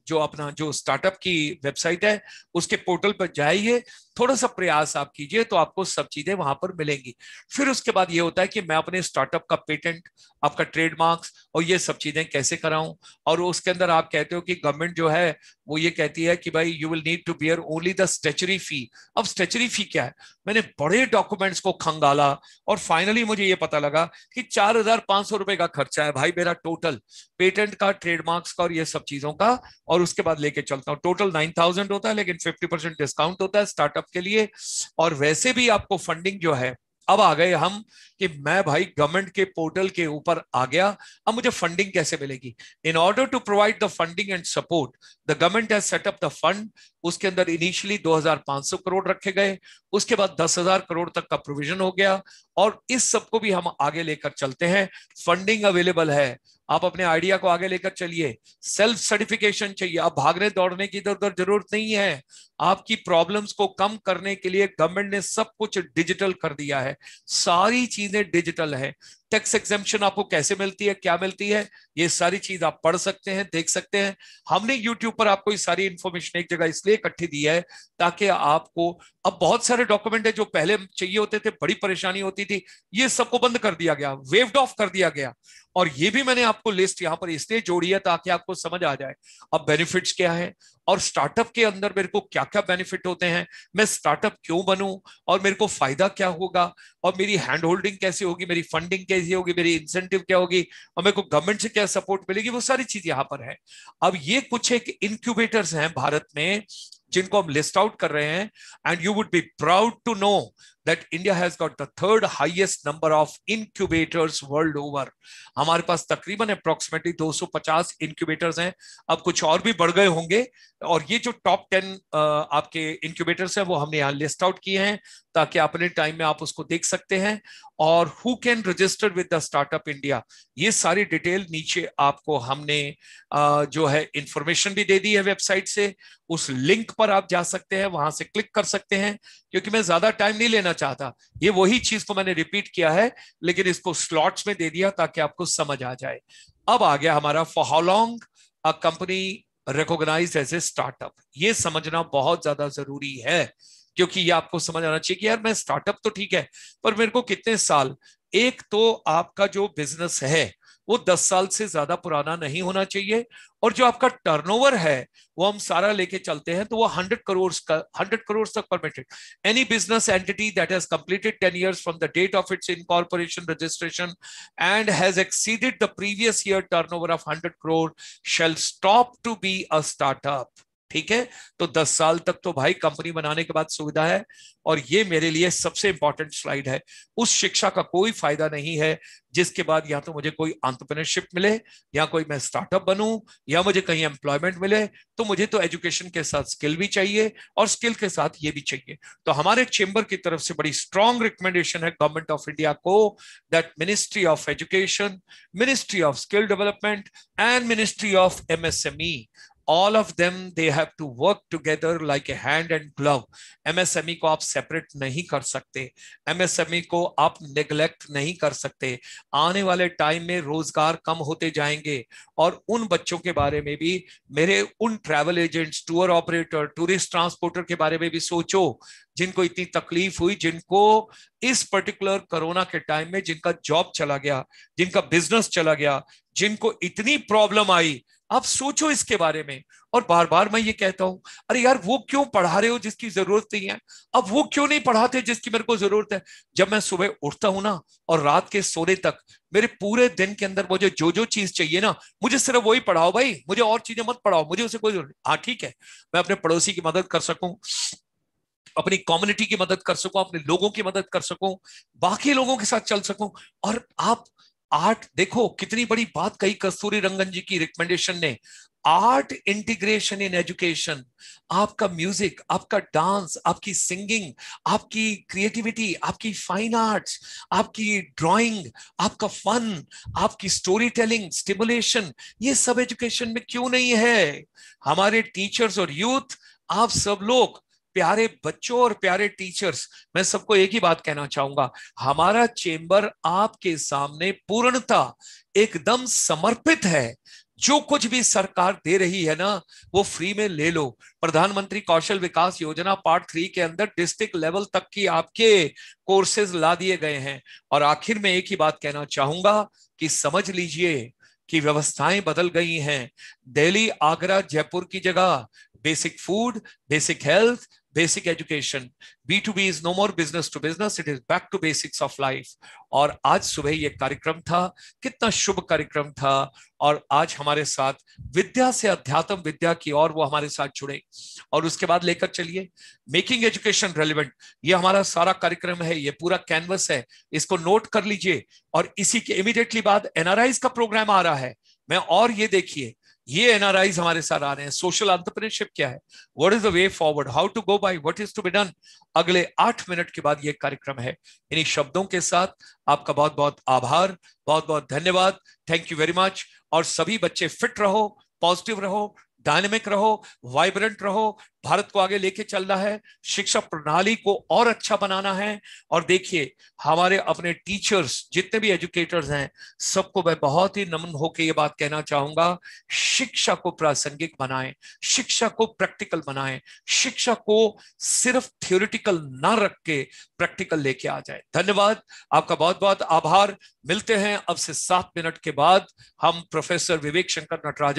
जो अपना जो स्टार्टअप की वेबसाइट है उसके पोर्टल पर जाइए थोड़ा सा प्रयास आप कीजिए तो आपको सब चीजें वहां पर मिलेंगी फिर उसके बाद ये होता है कि मैं अपने स्टार्टअप का पेटेंट आपका ट्रेडमार्क्स और ये सब चीजें कैसे कराऊं और उसके अंदर आप कहते हो कि गवर्नमेंट जो है वो ये कहती है कि भाई you will need to bear only the statutory fee अब स्टेचरी फी क्या है मैंने बड़े डॉक्यूमेंट्स को खंगाला और फाइनली मुझे ये पता लगा कि चार हजार पांच सौ रुपए का खर्चा है भाई मेरा टोटल पेटेंट का ट्रेडमार्क्स का और ये सब चीजों का और उसके बाद लेके चलता हूँ टोटल नाइन थाउजेंड होता है लेकिन फिफ्टी परसेंट डिस्काउंट होता है स्टार्टअप स्टार्टअप के लिए और वैसे भी आपको फंडिंग जो है अब आ गए हम कि मैं भाई गवर्नमेंट के पोर्टल के ऊपर आ गया अब मुझे फंडिंग कैसे मिलेगी in order to provide the funding and support the government has setup the fund उसके अंदर इनिशियली 2500 करोड़ रखे गए उसके बाद 10000 करोड़ तक का प्रोविजन हो गया और इस सबको भी हम आगे लेकर चलते हैं फंडिंग अवेलेबल है आप अपने आइडिया को आगे लेकर चलिए सेल्फ सर्टिफिकेशन चाहिए आप भागने दौड़ने की इधर उधर जरूरत नहीं है आपकी प्रॉब्लम्स को कम करने के लिए गवर्नमेंट ने सब कुछ डिजिटल कर दिया है सारी चीजें डिजिटल है टैक्स एग्जेपन आपको कैसे मिलती है क्या मिलती है ये सारी चीज आप पढ़ सकते हैं देख सकते हैं हमने यूट्यूब पर आपको ये सारी इन्फॉर्मेशन एक जगह इसलिए इकट्ठी दी है ताकि आपको अब बहुत सारे डॉक्यूमेंट है जो पहले चाहिए होते थे बड़ी परेशानी होती थी ये सबको बंद कर दिया गया वेव्ड ऑफ कर दिया गया और ये भी मैंने आपको लिस्ट यहाँ पर इसलिए जोड़ी है ताकि आपको समझ आ जाए अब बेनिफिट्स क्या है और स्टार्टअप के अंदर मेरे को क्या क्या बेनिफिट होते हैं मैं स्टार्टअप क्यों बनूं और मेरे को फायदा क्या होगा और मेरी हैंड होल्डिंग कैसी होगी मेरी फंडिंग कैसी होगी मेरी इंसेंटिव क्या होगी और मेरे को गवर्नमेंट से क्या सपोर्ट मिलेगी वो सारी चीज यहाँ पर है अब ये कुछ एक इंक्यूबेटर्स हैं भारत में जिनको हम लिस्ट आउट कर रहे हैं and you would be proud to know that India has got the third highest number of incubators world over. हमारे पास तकरीबन approximately 250 incubators हैं अब कुछ और भी बढ़ गए होंगे और ये जो टॉप टेन आपके incubators हैं वो हमने यहाँ लिस्ट आउट किए हैं ताकि आप अपने टाइम में आप उसको देख सकते हैं और who can register with the startup India ये सारी डिटेल नीचे आपको हमने uh, जो है इंफॉर्मेशन भी दे दी है वेबसाइट से उस लिंक पर आप जा सकते हैं वहां से क्लिक कर सकते हैं क्योंकि मैं ज्यादा टाइम नहीं लेना देना चाहता ये वही चीज को तो मैंने रिपीट किया है लेकिन इसको स्लॉट्स में दे दिया ताकि आपको समझ आ जाए अब आ गया हमारा for how long a company recognize as a startup ये समझना बहुत ज्यादा जरूरी है क्योंकि ये आपको समझ आना चाहिए कि यार मैं स्टार्टअप तो ठीक है पर मेरे को कितने साल एक तो आपका जो बिजनेस है वो दस साल से ज्यादा पुराना नहीं होना चाहिए और जो आपका टर्नओवर है वो हम सारा लेके चलते हैं तो वो हंड्रेड करोड़ का हंड्रेड करोड़ तक permitted any business entity that has completed ten year from the date of its incorporation registration and has exceeded the previous year turnover of hundred crore shall stop to be a startup ठीक है तो 10 साल तक तो भाई company बनाने के बाद सुविधा है और ये मेरे लिए सबसे इंपॉर्टेंट स्लाइड है उस शिक्षा का कोई फायदा नहीं है जिसके बाद या तो मुझे कोई आंट्रप्रनरशिप मिले या कोई मैं स्टार्टअप बनूं या मुझे कहीं एम्प्लॉयमेंट मिले तो मुझे तो एजुकेशन के साथ स्किल भी चाहिए और स्किल के साथ ये भी चाहिए तो हमारे चेंबर की तरफ से बड़ी स्ट्रांग रिकमेंडेशन है गवर्नमेंट ऑफ इंडिया को that ministry of education ministry of skill development and ministry of MSME all of them they have to work together like a hand and glove msme को आप separate नहीं कर सकते msme को आप neglect नहीं कर सकते आने वाले time में रोजगार कम होते जाएंगे और उन बच्चों के बारे में भी मेरे उन travel agents tour operator tourist transporter के बारे में भी सोचो जिनको इतनी तकलीफ हुई जिनको इस पर्टिकुलर कोरोना के टाइम में जिनका जॉब चला गया जिनका बिजनेस चला गया जिनको इतनी प्रॉब्लम आई आप सोचो इसके बारे में और बार बार मैं ये कहता हूं अरे यार वो क्यों पढ़ा रहे हो जिसकी जरूरत नहीं है अब वो क्यों नहीं पढ़ाते जिसकी मेरे को जरूरत है जब मैं सुबह उठता हूं ना और रात के सोने तक मेरे पूरे दिन के अंदर मुझे जो जो चीज चाहिए ना मुझे सिर्फ वही पढ़ाओ भाई मुझे और चीजें मत पढ़ाओ मुझे उसे कोई जरूरत हाँ ठीक है मैं अपने पड़ोसी की मदद कर सकूं अपनी कम्युनिटी की मदद कर सकूं अपने लोगों की मदद कर सकूं बाकी लोगों के साथ चल सकूं और आप आर्ट देखो कितनी बड़ी बात कही कस्तूरी रंगन जी की रिकमेंडेशन ने आर्ट इंटीग्रेशन इन एजुकेशन आपका म्यूजिक आपका डांस आपकी सिंगिंग आपकी क्रिएटिविटी आपकी फाइन आर्ट्स आपकी ड्राइंग आपका फन आपकी स्टोरी टेलिंग स्टिमुलेशन ये सब एजुकेशन में क्यों नहीं है हमारे टीचर्स और यूथ आप सब लोग प्यारे बच्चों और प्यारे टीचर्स मैं सबको एक ही बात कहना चाहूंगा हमारा चेंबर आपके सामने पूर्णता एकदम समर्पित है जो कुछ भी सरकार दे रही है ना वो फ्री में ले लो प्रधानमंत्री कौशल विकास योजना पार्ट थ्री के अंदर डिस्ट्रिक्ट लेवल तक की आपके कोर्सेज ला दिए गए हैं और आखिर में एक ही बात कहना चाहूंगा कि समझ लीजिए कि व्यवस्थाएं बदल गई हैं दिल्ली आगरा जयपुर की जगह basic food basic health basic education be is no more business to business it is back to basics of life और आज सुबह ये कार्यक्रम था कितना शुभ कार्यक्रम था और आज हमारे साथ विद्या से अध्यात्म विद्या की और वो हमारे साथ जुड़े और उसके बाद लेकर चलिए मेकिंग एजुकेशन रेलिवेंट ये हमारा सारा कार्यक्रम है ये पूरा कैनवस है इसको नोट कर लीजिए और इसी के इमीडिएटली बाद एनआरआईज का प्रोग्राम आ रहा है मैं और ये देखिए ये एनआरआई हमारे साथ आ रहे हैं सोशल एंटरप्रेन्योरशिप क्या है what is the way forward how to go by what is to be done अगले आठ मिनट के बाद ये कार्यक्रम है इन्हीं शब्दों के साथ आपका बहुत बहुत आभार बहुत बहुत धन्यवाद थैंक यू वेरी मच और सभी बच्चे फिट रहो पॉजिटिव रहो डायनेमिक रहो वाइब्रेंट रहो भारत को आगे लेके चलना है शिक्षा प्रणाली को और अच्छा बनाना है और देखिए हमारे अपने टीचर्स जितने भी एजुकेटर्स हैं सबको मैं बहुत ही नमन होकर ये बात कहना चाहूंगा शिक्षा को प्रासंगिक बनाएं शिक्षा को प्रैक्टिकल बनाएं शिक्षा को सिर्फ थियोरिटिकल ना रख के प्रैक्टिकल लेके आ जाए धन्यवाद आपका बहुत बहुत आभार मिलते हैं अब से सात मिनट के बाद हम प्रोफेसर विवेक शंकर नटराजन